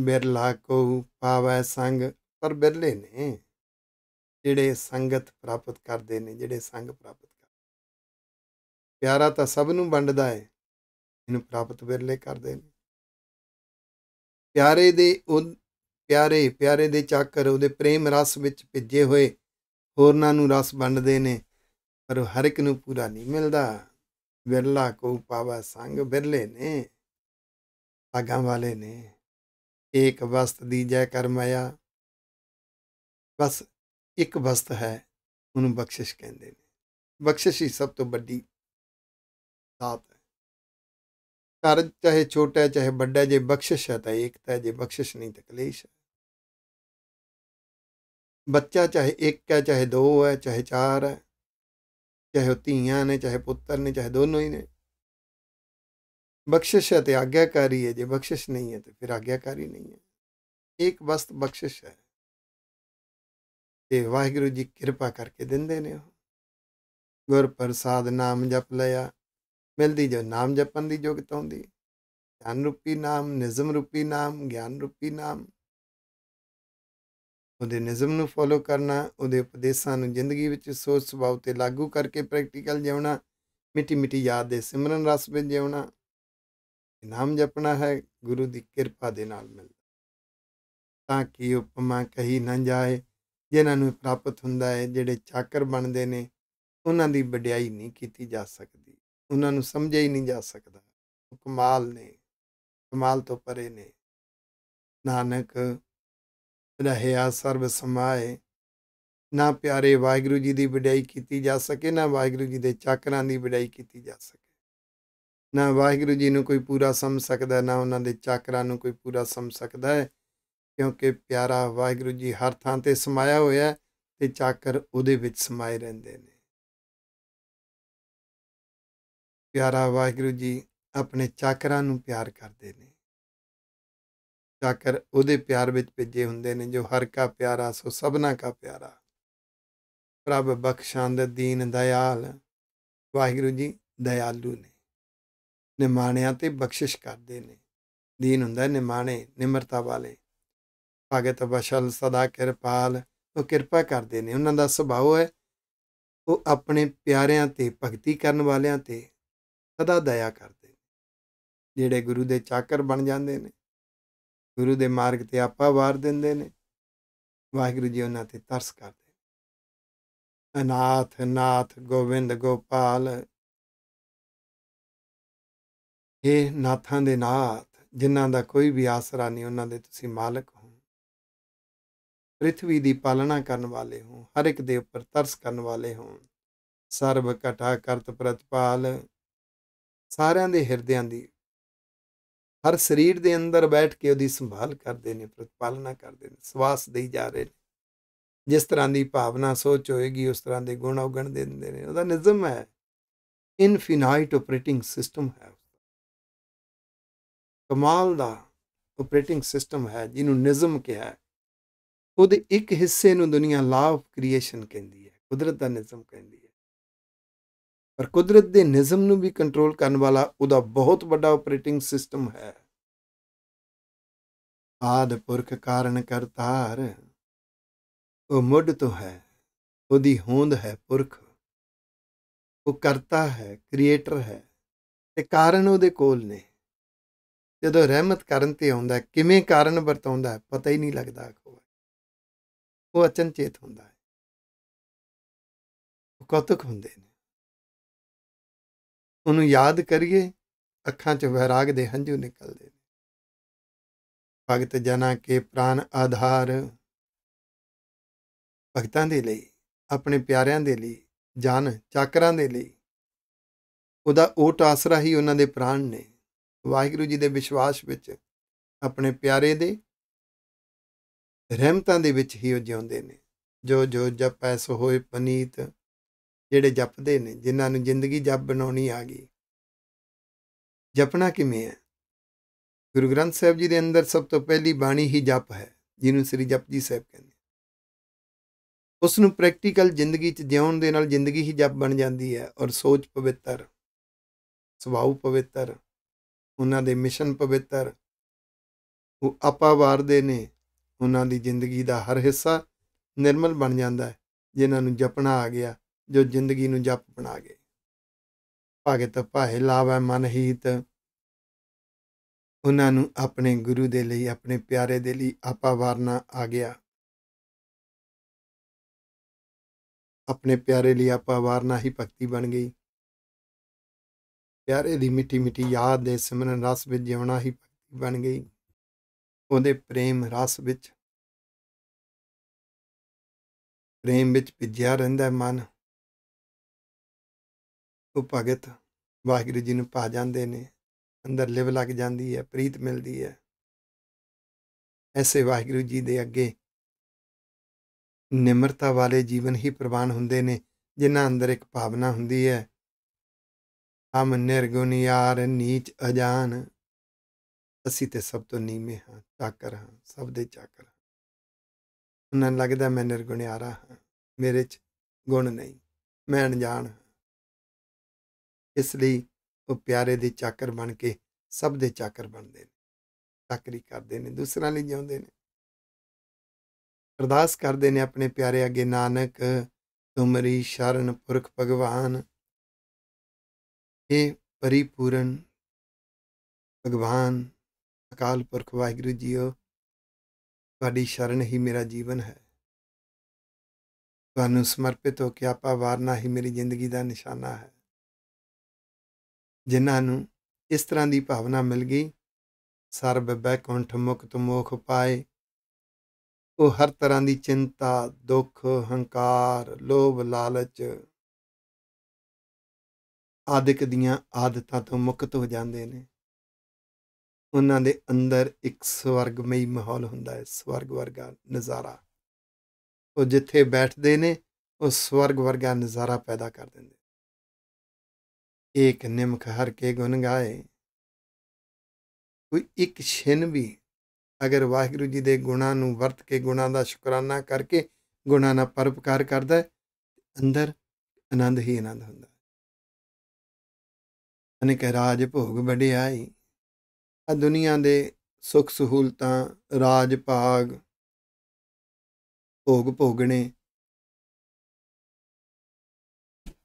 ਬਿਰਲਾ ਕੋ ਪਾਵੈ ਸੰਗ ਪਰ ਬਿਰਲੇ ਨੇ ਜਿਹੜੇ ਸੰਗਤ ਪ੍ਰਾਪਤ ਕਰਦੇ ਨੇ ਜਿਹੜੇ ਸੰਗ ਪ੍ਰਾਪਤ ਕਰਦੇ ਪਿਆਰਾ ਤਾਂ ਸਭ ਨੂੰ ਵੰਡਦਾ ਹੈ ਇਹਨੂੰ ਪ੍ਰਾਪਤ ਵਿਰਲੇ ਕਰਦੇ ਨੇ ਪਿਆਰੇ ਦੇ ਉਹ ਪਿਆਰੇ ਪਿਆਰੇ ਦੇ ਚੱਕਰ ਉਹਦੇ ਪ੍ਰੇਮ ਰਸ ਵਿੱਚ ਭਿੱਜੇ ਹੋਏ ਹੋਰਨਾਂ ਨੂੰ ਰਸ ਵੰਡਦੇ ਨੇ ਪਰ ਹਰ ਇੱਕ ਨੂੰ ਪੂਰਾ ਨਹੀਂ ਮਿਲਦਾ ਵਿਰਲਾ ਕੋ ਪਾਵਾ ਸੰਗ ਵਿਰਲੇ ਨੇ ਆਗਾਂ ਵਾਲੇ ਨੇ ਇੱਕ ਵਸਤ ਦੀ ਜੈ ਕਰਮਾਇਆ ਬਸ ਇੱਕ ਵਸਤ ਹੈ ਉਹਨੂੰ ਬਖਸ਼ਿਸ਼ ਕਹਿੰਦੇ ਨੇ ਬਖਸ਼ਿਸ਼ ਹੀ ਸਭ ਤੋਂ ਵੱਡੀ ਦਾਤ ਹੈ ਘਰ ਚਾਹੇ ਛੋਟਾ ਚਾਹੇ ਵੱਡਾ ਜੇ ਬਖਸ਼ਿਸ਼ ਹੈ ਤਾਂ ਇੱਕ ਹੈ ਜੇ ਬਖਸ਼ਿਸ਼ ਨਹੀਂ ਤਾਂ ਕਲੇਸ਼ ਹੈ ਬੱਚਾ ਚਾਹੇ ਇੱਕ ਹੈ ਚਾਹੇ ਦੋ ਹੈ ਚਾਹੇ ਚਾਰ ਹੈ ਚਾਹੇ ਧੀਆਂ ਨੇ ਚਾਹੇ ਪੁੱਤਰ ਨੇ ਚਾਹੇ ਦੋਨੋਂ ਹੀ ਨੇ ਬਖਸ਼ਿਸ਼ ਹੈ ਤੇ ਆਗਿਆਕਾਰੀ ਹੈ ਜੇ ਬਖਸ਼ਿਸ਼ ਨਹੀਂ ਹੈ ਤੇ ਫਿਰ ਆਗਿਆਕਾਰੀ ਨਹੀਂ ਹੈ ਇੱਕ ਵਸਤ ਬਖਸ਼ਿਸ਼ ਹੈ ਕਿ ਵਾਹਿਗੁਰੂ ਜੀ ਕਿਰਪਾ ਕਰਕੇ ਦਿੰਦੇ ਨੇ ਉਹ ਗੁਰ ਪ੍ਰਸਾਦ ਨਾਮ ਜਪ ਲਿਆ ਮਿਲਦੀ ਜੋ ਨਾਮ ਜਪਣ ਦੀ ਯੋਗਤਾ ਹੁੰਦੀ ਧਨ ਰੂਪੀ ਨਾਮ ਨਿਜ਼ਮ ਰੂਪੀ ਨਾਮ ਗਿਆਨ ਰੂਪੀ ਨਾਮ ਉਹਦੇ ਨਿਜ਼ਮ ਨੂੰ ਫੋਲੋ ਕਰਨਾ ਉਹਦੇ ਉਪਦੇਸ਼ਾਂ ਨੂੰ ਜ਼ਿੰਦਗੀ ਵਿੱਚ ਸੋਚ ਸੁਭਾਅ ਤੇ ਲਾਗੂ ਕਰਕੇ ਪ੍ਰੈਕਟੀਕਲ ਜਿਉਣਾ ਮਿੱਟੀ ਮਿੱਟੀ ਯਾਦ ਦੇ ਸਿਮਰਨ ਰਸ ਵਿੱਚ ਜਿਉਣਾ ਨਾਮ ਜਪਣਾ ਹੈ ਗੁਰੂ ਦੀ ਕਿਰਪਾ ਦੇ ਨਾਲ ਮਿਲਦਾ ਤਾਂ ਕਿ ਉਪਮਾ ਕਹੀ ਨਾ ਜਾਏ ਜਿਨ੍ਹਾਂ ਨੂੰ ਪ੍ਰਾਪਤ ਹੁੰਦਾ ਹੈ ਜਿਹੜੇ ਚਾਕਰ ਬਣਦੇ ਨੇ ਉਹਨਾਂ ਦੀ ਵਡਿਆਈ ਨਹੀਂ ਕੀਤੀ ਜਾ ਸਕਦੀ ਉਹਨਾਂ ਨੂੰ ਸਮਝਿਆ ਹੀ ਨਹੀਂ ਜਾ ਸਕਦਾ ਕਮਾਲ ਨੇ ਕਮਾਲ ਤੋਂ ਪਰੇ ਨੇ ਨਾਨਕ ਰਹਿਆ ਸਰਬ ਸਮਾਏ ਨਾ ਪਿਆਰੇ ਵਾਹਿਗੁਰੂ ਜੀ ਦੀ ਵਡਿਆਈ ਕੀਤੀ ਜਾ ਸਕੇ ਨਾ ਵਾਹਿਗੁਰੂ ਜੀ ਦੇ ਚਾਕਰਾਂ ਦੀ ਵਡਿਆਈ ਕੀਤੀ ਜਾ ਸਕੇ ਨਾ ਵਾਹਿਗੁਰੂ ਜੀ ਨੂੰ ਕੋਈ ਪੂਰਾ ਸਮਝ ਸਕਦਾ ਨਾ ਉਹਨਾਂ ਦੇ ਚਾਕਰਾਂ ਨੂੰ ਕੋਈ ਪੂਰਾ ਸਮਝ ਸਕਦਾ ਹੈ ਕਿਉਂਕਿ ਪਿਆਰਾ ਵਾਹਿਗੁਰੂ ਜੀ ਹਰ ਥਾਂ ਤੇ ਸਮਾਇਆ ਹੋਇਆ ਹੈ ਤੇ ਚਾਕਰ ਉਹਦੇ ਵਿੱਚ ਸਮਾਏ ਰਹਿੰਦੇ ਨੇ ਪਿਆਰਾ ਵਾਹਿਗੁਰੂ ਜੀ ਆਪਣੇ ਚਾਕਰਾਂ ਨੂੰ ਪਿਆਰ ਕਰਦੇ ਨੇ ਚਾਕਰ ਉਹਦੇ ਪਿਆਰ ਵਿੱਚ ਭਿੱਜੇ ਹੁੰਦੇ ਨੇ ਜੋ ਹਰ ਕਾ ਪਿਆਰਾ ਸੋ ਸਭਨਾ ਕਾ ਪਿਆਰਾ ਪ੍ਰਭ ਬਖਸ਼ਾਂ ਦੇ ਦੀਨ ਦਇਆਲ ਵਾਹਿਗੁਰੂ ਜੀ ਦਇਆਲੂ ਨੇ ਨਿਮਾਣਿਆਂ ਤੇ ਬਖਸ਼ਿਸ਼ ਕਰਦੇ ਨੇ ਦੀਨ ਹੁੰਦਾ ਨਿਮਾਣੇ ਨਿਮਰਤਾ ਵਾਲੇ ਭਗਤ ਬਸ਼ਲ ਸਦਾ ਕਿਰਪਾਲ ਉਹ ਕਿਰਪਾ ਕਰਦੇ ਨੇ ਉਹਨਾਂ ਦਾ ਸੁਭਾਅ ਹੈ ਉਹ ਆਪਣੇ ਪਿਆਰਿਆਂ ਤੇ ਭਗਤੀ ਕਰਨ ਵਾਲਿਆਂ ਤੇ ਸਦਾ ਦਇਆ ਕਰਦੇ ਨੇ ਜਿਹੜੇ ਗੁਰੂ ਦੇ ਚਾਕਰ ਬਣ ਜਾਂਦੇ ਨੇ ਗੁਰੂ ਦੇ ਮਾਰਗ ਤੇ ਆਪਾ ਵਾਰ ਦਿੰਦੇ ਨੇ ਵਾਹਿਗੁਰੂ ਜੀ ਉਹਨਾਂ ਤੇ ਤਰਸ ਕਰਦੇ ਅਨਾਥ ਨਾਥ ਗੋਵਿੰਦ ਗੋਪਾਲ ਇਹ ਨਾਥਾਂ ਦੇ ਨਾਥ ਜਿਨ੍ਹਾਂ ਦਾ ਕੋਈ ਵੀ ਆਸਰਾ ਨਹੀਂ ਉਹਨਾਂ ਦੇ ਤੁਸੀਂ ਮਾਲਕ ਹੋ ਪ੍ਰithvi ਦੀ ਪਾਲਣਾ ਕਰਨ ਵਾਲੇ ਹੋ ਹਰ ਇੱਕ ਦੇ ਉੱਪਰ ਤਰਸ ਕਰਨ ਵਾਲੇ ਹੋ ਸਰਬ ਕਟਾ ਕਰਤ ਪ੍ਰਤਪਾਲ ਸਾਰਿਆਂ ਦੇ ਹਿਰਦਿਆਂ ਦੀ ਹਰ ਸਰੀਰ ਦੇ ਅੰਦਰ ਬੈਠ ਕੇ ਉਹਦੀ ਸੰਭਾਲ ਕਰਦੇ ਨੇ ਪ੍ਰਤਪਾਲਣਾ ਕਰਦੇ ਨੇ ਸਵਾਸ ਦੇਈ ਜਾ ਰਹੇ ਨੇ ਜਿਸ ਤਰ੍ਹਾਂ ਦੀ ਭਾਵਨਾ ਸੋਚ ਹੋਏਗੀ ਉਸ ਤਰ੍ਹਾਂ ਦੇ ਗੁਣ ਉਗਣ ਦੇ ਦਿੰਦੇ ਨੇ ਉਹਦਾ ਨਿਜ਼ਮ ਹੈ ਇਨਫਿਨਾਈਟ ਆਪਰੇਟਿੰਗ ਸਿਸਟਮ ਹੈ ਕਮਾਲ ਦਾ ਆਪਰੇਟਿੰਗ ਸਿਸਟਮ ਹੈ ਜਿਹਨੂੰ ਨਿਜ਼ਮ ਕਿਹਾ ਹੈ ਉਹਦੇ ਇੱਕ ਹਿੱਸੇ ਨੂੰ ਦੁਨੀਆ ਲਾ ਆਫ ਕ੍ਰੀਏਸ਼ਨ ਕਹਿੰਦੀ ਹੈ ਕੁਦਰਤ ਦਾ ਨਿਜ਼ਮ ਕਹਿੰਦੀ ਹੈ ਪਰ ਕੁਦਰਤ ਦੇ ਨਿਜ਼ਮ ਨੂੰ ਵੀ ਕੰਟਰੋਲ ਕਰਨ ਵਾਲਾ ਉਹਦਾ ਬਹੁਤ ਵੱਡਾ ਆਪਰੇਟਿੰਗ ਸਿਸਟਮ ਹੈ ਆਦ ਪੁਰਖ ਕਾਰਨ ਕਰਤਾਰ ਉਹ ਮੁੱਢ ਤੋਂ ਹੈ ਉਹਦੀ ਹੋਂਦ ਹੈ ਪੁਰਖ ਉਹ ਕਰਤਾ ਹੈ ਕ੍ਰੀਏਟਰ ਹੈ ਤੇ ਕਾਰਨ ਉਹਦੇ ਕੋਲ ਨੇ ਜਦੋਂ ਰਹਿਮਤ ਕਰਨ ਤੇ ਆਉਂਦਾ ਕਿਵੇਂ ਕਾਰਨ ਵਰਤਾਉਂਦਾ ਪਤਾ ਹੀ ਨਹੀਂ ਲੱਗਦਾ ਕੋ ਉਹ ਅਚਨਚੇਤ ਹੁੰਦਾ ਹੈ ਉਹ ਕਤਕ ਹੁੰਦੇ ਨੇ ਉਹਨੂੰ ਯਾਦ ਕਰੀਏ ਅੱਖਾਂ 'ਚ ਵੈਰਾਗ ਦੇ ਹੰਝੂ ਨਿਕਲਦੇ ਨੇ ਭਗਤ ਜਨਾਂ ਕੇ ਪ੍ਰਾਨ ਆਧਾਰ ਭਗਤਾਂ ਦੇ ਲਈ ਆਪਣੇ ਪਿਆਰਿਆਂ ਦੇ ਲਈ ਜਨ ਚਾਕਰਾਂ ਦੇ ਲਈ ਉਹਦਾ ਓਟ ਆਸਰਾ ਹੀ ਉਹਨਾਂ ਦੇ ਪ੍ਰਾਨ ਨੇ ਵਾਹਿਗੁਰੂ ਜੀ ਦੇ ਵਿਸ਼ਵਾਸ ਵਿੱਚ ਆਪਣੇ ਪਿਆਰੇ ਦੇ ਰਹਿਮਤਾਂ ਦੇ ਵਿੱਚ ਹੀ ਉਹ ਜਿਉਂਦੇ ਨੇ ਜੋ ਜੋ ਜਪ ਐਸ ਹੋਏ ਪਨੀਤ ਜਿਹੜੇ ਜਪਦੇ ਨੇ ਜਿਨ੍ਹਾਂ ਨੂੰ ਜ਼ਿੰਦਗੀ ਜਪ ਬਣਾਉਣੀ ਆ ਗਈ ਜਪਣਾ ਕਿਵੇਂ ਹੈ ਗੁਰੂ ਗ੍ਰੰਥ ਸਾਹਿਬ ਜੀ ਦੇ ਅੰਦਰ ਸਭ ਤੋਂ ਪਹਿਲੀ ਬਾਣੀ ਹੀ ਜਪ ਹੈ ਜਿਹਨੂੰ ਸ੍ਰੀ ਜਪਜੀ ਸਾਹਿਬ ਕਹਿੰਦੇ ਉਸ ਨੂੰ ਪ੍ਰੈਕਟੀਕਲ ਜ਼ਿੰਦਗੀ 'ਚ ਜਿਉਣ ਦੇ ਨਾਲ ਜ਼ਿੰਦਗੀ ਹੀ ਜਪ ਬਣ ਜਾਂਦੀ ਹੈ ਔਰ ਸੋਚ ਪਵਿੱਤਰ ਸੁਭਾਅ ਪਵਿੱਤਰ ਉਹਨਾਂ ਦੇ ਮਿਸ਼ਨ ਪਵਿੱਤਰ ਉਹ ਆਪਾ ਵਾਰਦੇ ਨੇ ਉਹਨਾਂ ਦੀ ਜ਼ਿੰਦਗੀ ਦਾ ਹਰ ਹਿੱਸਾ ਨਿਰਮਲ ਬਣ ਜਾਂਦਾ ਹੈ ਜਿਨ੍ਹਾਂ ਨੂੰ ਜਪਣਾ ਆ ਗਿਆ ਜੋ ਜ਼ਿੰਦਗੀ ਨੂੰ ਜਪ ਬਣਾ ਗਏ ਭਗਤ ਭਾਏ ਲਾਵੇ ਮਨ ਹੀਤ ਉਹਨਾਂ ਨੂੰ ਆਪਣੇ ਗੁਰੂ ਦੇ ਲਈ ਆਪਣੇ ਪਿਆਰੇ ਦੇ ਲਈ ਆਪਾ ਵਾਰਨਾ ਆ ਗਿਆ ਆਪਣੇ ਪਿਆਰੇ ਲਈ ਆਪਾ ਵਾਰਨਾ ਹੀ ਭਗਤੀ ਬਣ ਗਈ ਪਿਆਰੇ ਦੀ ਮਿੱਠੀ ਮਿੱਠੀ ਯਾਦ ਦੇ ਸਿਮਰਨ ਰਸ ਵਿੱਚ ਜਿਉਣਾ ਹੀ ਭਗਤੀ ਬਣ ਗਈ ਉਹਦੇ ਪ੍ਰੇਮ ਰਸ ਵਿੱਚ ਪ੍ਰੇਮ ਵਿੱਚ ਭਿੱਜਿਆ ਰਹਿੰਦਾ ਹੈ ਮਨ ਉਹ ਭਗਤ ਵਾਹਿਗੁਰੂ ਜੀ ਨੂੰ ਪਾ ਜਾਂਦੇ ਨੇ ਅੰਦਰ ਲਿਵ ਲੱਗ ਜਾਂਦੀ ਹੈ ਪ੍ਰੀਤ ਮਿਲਦੀ ਹੈ ਐਸੇ ਵਾਹਿਗੁਰੂ ਜੀ ਦੇ ਅੱਗੇ ਨਿਮਰਤਾ ਵਾਲੇ ਜੀਵਨ ਹੀ ਪ੍ਰਵਾਨ ਹੁੰਦੇ ਨੇ ਜਿਨ੍ਹਾਂ ਅੰਦਰ ਇੱਕ ਭਾਵਨਾ ਹੁੰਦੀ ਹੈ ਹਮ ਨਿਰਗੁਣ ਯਾਰ ਨੀਚ ਅਜਾਨ ਅਸੀਂ ਤੇ ਸਭ ਤੋਂ ਨੀਵੇਂ ਹਾਂ ਚਾਕਰ ਹਾਂ ਸਭ ਦੇ ਚਾਕਰ ਹਾਂ ਉਹਨਾਂ ਲੱਗਦਾ ਮੈਂ ਨਿਰਗੁਣਿਆਰਾ ਹਾਂ ਮੇਰੇ 'ਚ ਗੁਣ ਨਹੀਂ ਮੈਂ ਅਣਜਾਣ ਇਸ ਲਈ ਉਹ ਪਿਆਰੇ ਦੇ ਚਾਕਰ ਬਣ ਕੇ ਸਭ ਦੇ ਚਾਕਰ ਬਣਦੇ ਨੇ ਚਾਕਰੀ ਕਰਦੇ ਨੇ ਦੂਸਰਾਂ ਲਈ ਜਿਉਂਦੇ ਨੇ ਅਰਦਾਸ ਕਰਦੇ ਨੇ ਆਪਣੇ ਪਿਆਰੇ ਅੱਗੇ ਨਾਨਕ ਤੁਮਰੀ ਸ਼ਰਨ ਪੁਰਖ ਭਗਵਾਨ ਇਹ ਪਰਿਪੂਰਨ ਭਗਵਾਨ ਅਕਾਲ ਪੁਰਖ ਵਾਹਿਗੁਰੂ ਜੀਓ ਤੁਹਾਡੀ ਸ਼ਰਨ ਹੀ ਮੇਰਾ ਜੀਵਨ ਹੈ ਤੁਹਾਨੂੰ ਸਮਰਪਿਤ ਹੋ ਕੇ ਆਪਾ ਵਾਰਨਾ ਹੀ ਮੇਰੀ ਜ਼ਿੰਦਗੀ ਦਾ ਨਿਸ਼ਾਨਾ ਹੈ ਜਿਨ੍ਹਾਂ ਨੂੰ ਇਸ ਤਰ੍ਹਾਂ ਦੀ ਭਾਵਨਾ ਮਿਲ ਗਈ ਸਰਬ ਬੈਕੁੰਠ ਮੁਕਤ ਮੋਖ ਪਾਏ ਉਹ ਹਰ ਤਰ੍ਹਾਂ ਦੀ ਚਿੰਤਾ ਦੁੱਖ ਹੰਕਾਰ ਲੋਭ ਲਾਲਚ ਆਦਿਕ ਦੀਆਂ ਆਦਤਾਂ ਤੋਂ ਮੁਕਤ ਹੋ ਜਾਂਦੇ ਨੇ ਉਹਨਾਂ ਦੇ ਅੰਦਰ ਇੱਕ ਸਵਰਗਮਈ ਮਾਹੌਲ ਹੁੰਦਾ ਹੈ ਸਵਰਗ ਵਰਗਾ ਨਜ਼ਾਰਾ ਉਹ ਜਿੱਥੇ ਬੈਠਦੇ ਨੇ ਉਹ ਸਵਰਗ ਵਰਗਾ ਨਜ਼ਾਰਾ ਪੈਦਾ ਕਰ ਦਿੰਦੇ ਇੱਕ ਨਿਮਖ ਹਰ ਕੇ ਗੁਣ ਗਾਏ ਕੋਈ ਇੱਕ ਛਿਨ ਵੀ ਅਗਰ ਵਾਹਿਗੁਰੂ ਜੀ ਦੇ ਗੁਣਾਂ ਨੂੰ ਵਰਤ ਕੇ ਗੁਣਾਂ ਦਾ ਸ਼ੁਕਰਾਨਾ ਕਰਕੇ ਗੁਣਾਂ ਦਾ ਪਰਪਕਾਰ ਕਰਦਾ ਹੈ ਅੰਦਰ ਆਨੰਦ ਹੀ ਆਨੰਦ ਹੁੰਦਾ ਅਨੇਕ ਰਾਜ ਭੋਗ ਵਡਿਆਈ ਆ ਦੁਨੀਆ ਦੇ ਸੁੱਖ ਸਹੂਲਤਾਂ ਰਾਜ ਭਾਗ ਭੋਗ ਭੋਗਣੇ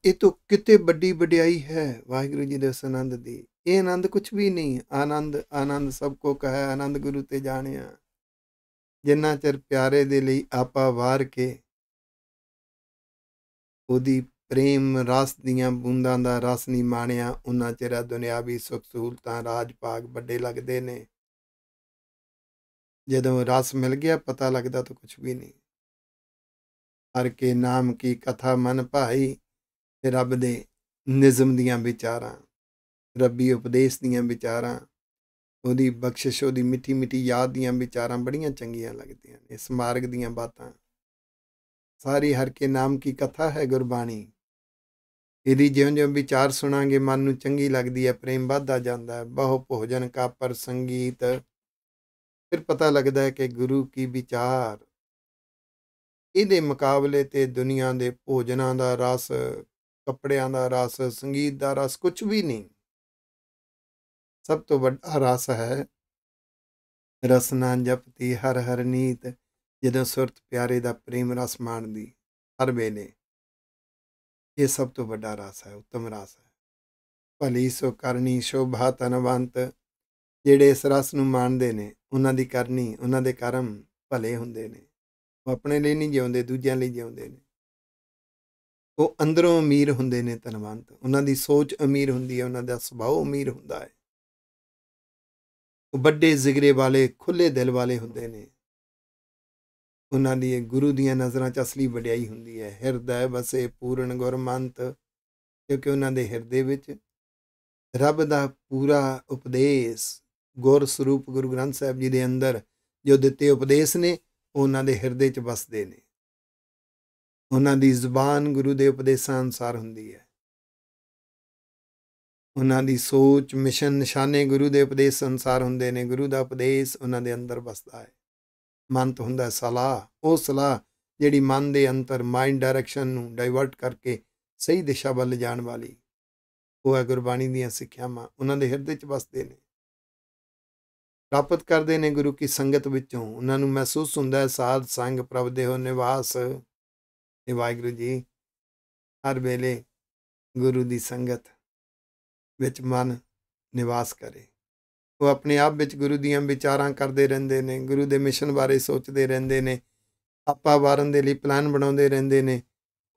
ਇਹ ਤੋਂ ਕਿਤੇ ਵੱਡੀ ਵਡਿਆਈ ਹੈ ਵਾਹਿਗੁਰੂ ਜੀ ਦੇ ਅਸਨੰਦ ਦੀ ਇਹ ਆਨੰਦ ਕੁਝ ਵੀ ਨਹੀਂ ਆਨੰਦ ਆਨੰਦ ਸਭ ਕੋ ਕਹੈ ਆਨੰਦ ਗੁਰੂ ਤੇ ਜਾਣਿਆ ਜਿੰਨਾ ਚਿਰ ਪਿਆਰੇ ਦੇ ਲਈ ਆਪਾ ਵਾਰ ਕੇ ਉਹਦੀ ਪ੍ਰੇਮ ਰਸ ਦੀਆਂ ਬੂੰਦਾਂ ਦਾ ਰਸ ਨਹੀਂ ਮਾਣਿਆ ਉਹਨਾਂ ਚਿਹਰਾ ਦੁਨਿਆਵੀ ਸੁਖ ਸਹੂਲਤਾਂ ਰਾਜ ਭਾਗ ਵੱਡੇ ਲੱਗਦੇ ਨੇ ਜਦੋਂ ਰਸ ਮਿਲ ਗਿਆ ਪਤਾ ਲੱਗਦਾ ਤਾਂ ਕੁਝ ਵੀ ਨਹੀਂ ਹਰ ਕੇ ਨਾਮ ਕੀ ਕਥਾ ਮਨ ਭਾਈ ਤੇ ਰੱਬ ਦੇ ਨਿਜ਼ਮ ਦੀਆਂ ਵਿਚਾਰਾਂ ਰੱਬੀ ਉਪਦੇਸ਼ ਦੀਆਂ ਵਿਚਾਰਾਂ ਉਹਦੀ ਬਖਸ਼ਿਸ਼ ਉਹਦੀ ਮਿੱਠੀ ਮਿੱਠੀ ਯਾਦ ਦੀਆਂ ਵਿਚਾਰਾਂ ਬੜੀਆਂ ਚੰਗੀਆਂ ਲੱਗਦੀਆਂ ਨੇ ਸਮਾਰਗ ਦੀਆਂ ਬਾਤਾਂ ਸਾਰੀ ਹਰ ਕੇ ਨਾਮ ਕੀ ਕਥਾ ਹੈ ਗੁਰਬਾਣੀ ਇਹਦੀ ਜਿਉਂ-ਜਿਉਂ ਵਿਚਾਰ ਸੁਣਾਂਗੇ ਮਨ ਨੂੰ ਚੰਗੀ ਲੱਗਦੀ ਹੈ ਪ੍ਰੇਮ ਵਧਦਾ ਜਾਂਦਾ ਹੈ ਬਹੁ ਭੋਜਨ ਕਾ ਪਰ ਸੰਗੀਤ ਫਿਰ ਪਤਾ ਲੱਗਦਾ ਹੈ ਕਿ ਗੁਰੂ ਕੀ ਵਿਚਾਰ ਇਹਦੇ ਮੁਕਾਬਲੇ ਤੇ ਦੁਨੀਆ ਦੇ ਭੋਜਨਾਂ ਦਾ ਰਸ ਕੱਪੜਿਆਂ ਦਾ ਰਸ ਸੰਗੀਤ ਦਾ ਰਸ ਕੁਝ ਵੀ ਨਹੀਂ ਸਭ ਤੋਂ ਵੱਡਾ ਰਸ ਹੈ ਰਸਨਾ ਜਪਤੀ ਹਰ ਹਰ ਨੀਤ ਜਦੋਂ ਸੁਰਤ ਪਿਆਰੇ ਦਾ ਪ੍ਰੇਮ ਰਸ ਮਾਣਦੀ ਹਰ ਵੇਲੇ ਇਹ ਸਭ ਤੋਂ ਵੱਡਾ ਰਾਸ ਹੈ ਉੱਤਮ ਰਾਸ ਹੈ ਭਲੀ ਸੋ ਕਰਨੀ ਸ਼ੋਭਾ ਤਨਵੰਤ ਜਿਹੜੇ ਇਸ ਰਸ ਨੂੰ ਮੰਨਦੇ ਨੇ ਉਹਨਾਂ ਦੀ ਕਰਨੀ ਉਹਨਾਂ ਦੇ ਕਰਮ ਭਲੇ ਹੁੰਦੇ ਨੇ ਉਹ ਆਪਣੇ ਲਈ ਨਹੀਂ ਜਿਉਂਦੇ ਦੂਜਿਆਂ ਲਈ ਜਿਉਂਦੇ ਨੇ ਉਹ ਅੰਦਰੋਂ ਅਮੀਰ ਹੁੰਦੇ ਨੇ ਤਨਵੰਤ ਉਹਨਾਂ ਦੀ ਸੋਚ ਅਮੀਰ ਹੁੰਦੀ ਹੈ ਉਹਨਾਂ ਦਾ ਸੁਭਾਅ ਅਮੀਰ ਹੁੰਦਾ ਹੈ ਉਹ ਵੱਡੇ ਜ਼ਿਗਰੇ ਵਾਲੇ ਖੁੱਲੇ ਦਿਲ ਵਾਲੇ ਹੁੰਦੇ ਨੇ ਉਹਨਾਂ ਦੀ ਗੁਰੂ ਦੀਆਂ ਨਜ਼ਰਾਂ 'ਚ ਅਸਲੀ ਵਡਿਆਈ ਹੁੰਦੀ ਹੈ ਹਿਰਦੈ ਵਸੇ ਪੂਰਨ ਗੁਰਮੰਤ ਕਿਉਂਕਿ ਉਹਨਾਂ ਦੇ ਹਿਰਦੇ ਵਿੱਚ ਰੱਬ ਦਾ ਪੂਰਾ ਉਪਦੇਸ਼ ਗੁਰ ਸਰੂਪ ਗੁਰੂ ਗ੍ਰੰਥ ਸਾਹਿਬ ਜੀ ਦੇ ਅੰਦਰ ਜੋ ਦਿੱਤੇ ਉਪਦੇਸ਼ ਨੇ ਉਹਨਾਂ ਦੇ ਹਿਰਦੇ 'ਚ ਵਸਦੇ ਨੇ ਉਹਨਾਂ ਦੀ ਜ਼ੁਬਾਨ ਗੁਰੂ ਦੇ ਉਪਦੇਸ਼ਾਂ ਅਨਸਾਰ ਹੁੰਦੀ ਹੈ ਉਹਨਾਂ ਦੀ ਸੋਚ ਮਿਸ਼ਨ ਨਿਸ਼ਾਨੇ ਗੁਰੂ ਦੇ ਉਪਦੇਸ਼ ਅਨਸਾਰ ਹੁੰਦੇ ਨੇ ਗੁਰੂ ਦਾ ਉਪਦੇਸ਼ ਉਹਨਾਂ ਦੇ ਅੰਦਰ ਵਸਦਾ ਹੈ ਮੰਤ ਹੁੰਦਾ ਸਲਾਹ ਉਹ ਸਲਾਹ ਜਿਹੜੀ ਮਨ ਦੇ ਅੰਤਰ ਮਾਈਂਡ ਡਾਇਰੈਕਸ਼ਨ ਨੂੰ ਡਾਈਵਰਟ ਕਰਕੇ ਸਹੀ ਦਿਸ਼ਾ ਵੱਲ ਜਾਣ ਵਾਲੀ ਉਹ ਹੈ ਗੁਰਬਾਣੀ ਦੀਆਂ ਸਿੱਖਿਆਵਾਂ ਉਹਨਾਂ ਦੇ ਹਿਰਦੇ 'ਚ ਵਸਦੇ ਨੇ ਪ੍ਰਾਪਤ ਕਰਦੇ ਨੇ ਗੁਰੂ ਕੀ ਸੰਗਤ ਵਿੱਚੋਂ ਉਹਨਾਂ ਨੂੰ ਮਹਿਸੂਸ ਹੁੰਦਾ ਹੈ ਸਾਧ ਸੰਗ ਪ੍ਰਭ ਦੇ ਹੋ ਨਿਵਾਸ ਇਹ ਵਾਹਿਗੁਰੂ ਜੀ ਹਰ ਵੇਲੇ ਗੁਰੂ ਦੀ ਸੰਗਤ ਵਿੱਚ ਮਨ ਨਿਵਾਸ ਕਰੇ ਉਹ ਆਪਣੇ ਆਪ ਵਿੱਚ ਗੁਰੂ ਦੀਆਂ ਵਿਚਾਰਾਂ ਕਰਦੇ ਰਹਿੰਦੇ ਨੇ ਗੁਰੂ ਦੇ ਮਿਸ਼ਨ ਬਾਰੇ ਸੋਚਦੇ ਰਹਿੰਦੇ ਨੇ ਆਪਾ ਵਾਰਨ ਦੇ ਲਈ ਪਲਾਨ ਬਣਾਉਂਦੇ ਰਹਿੰਦੇ ਨੇ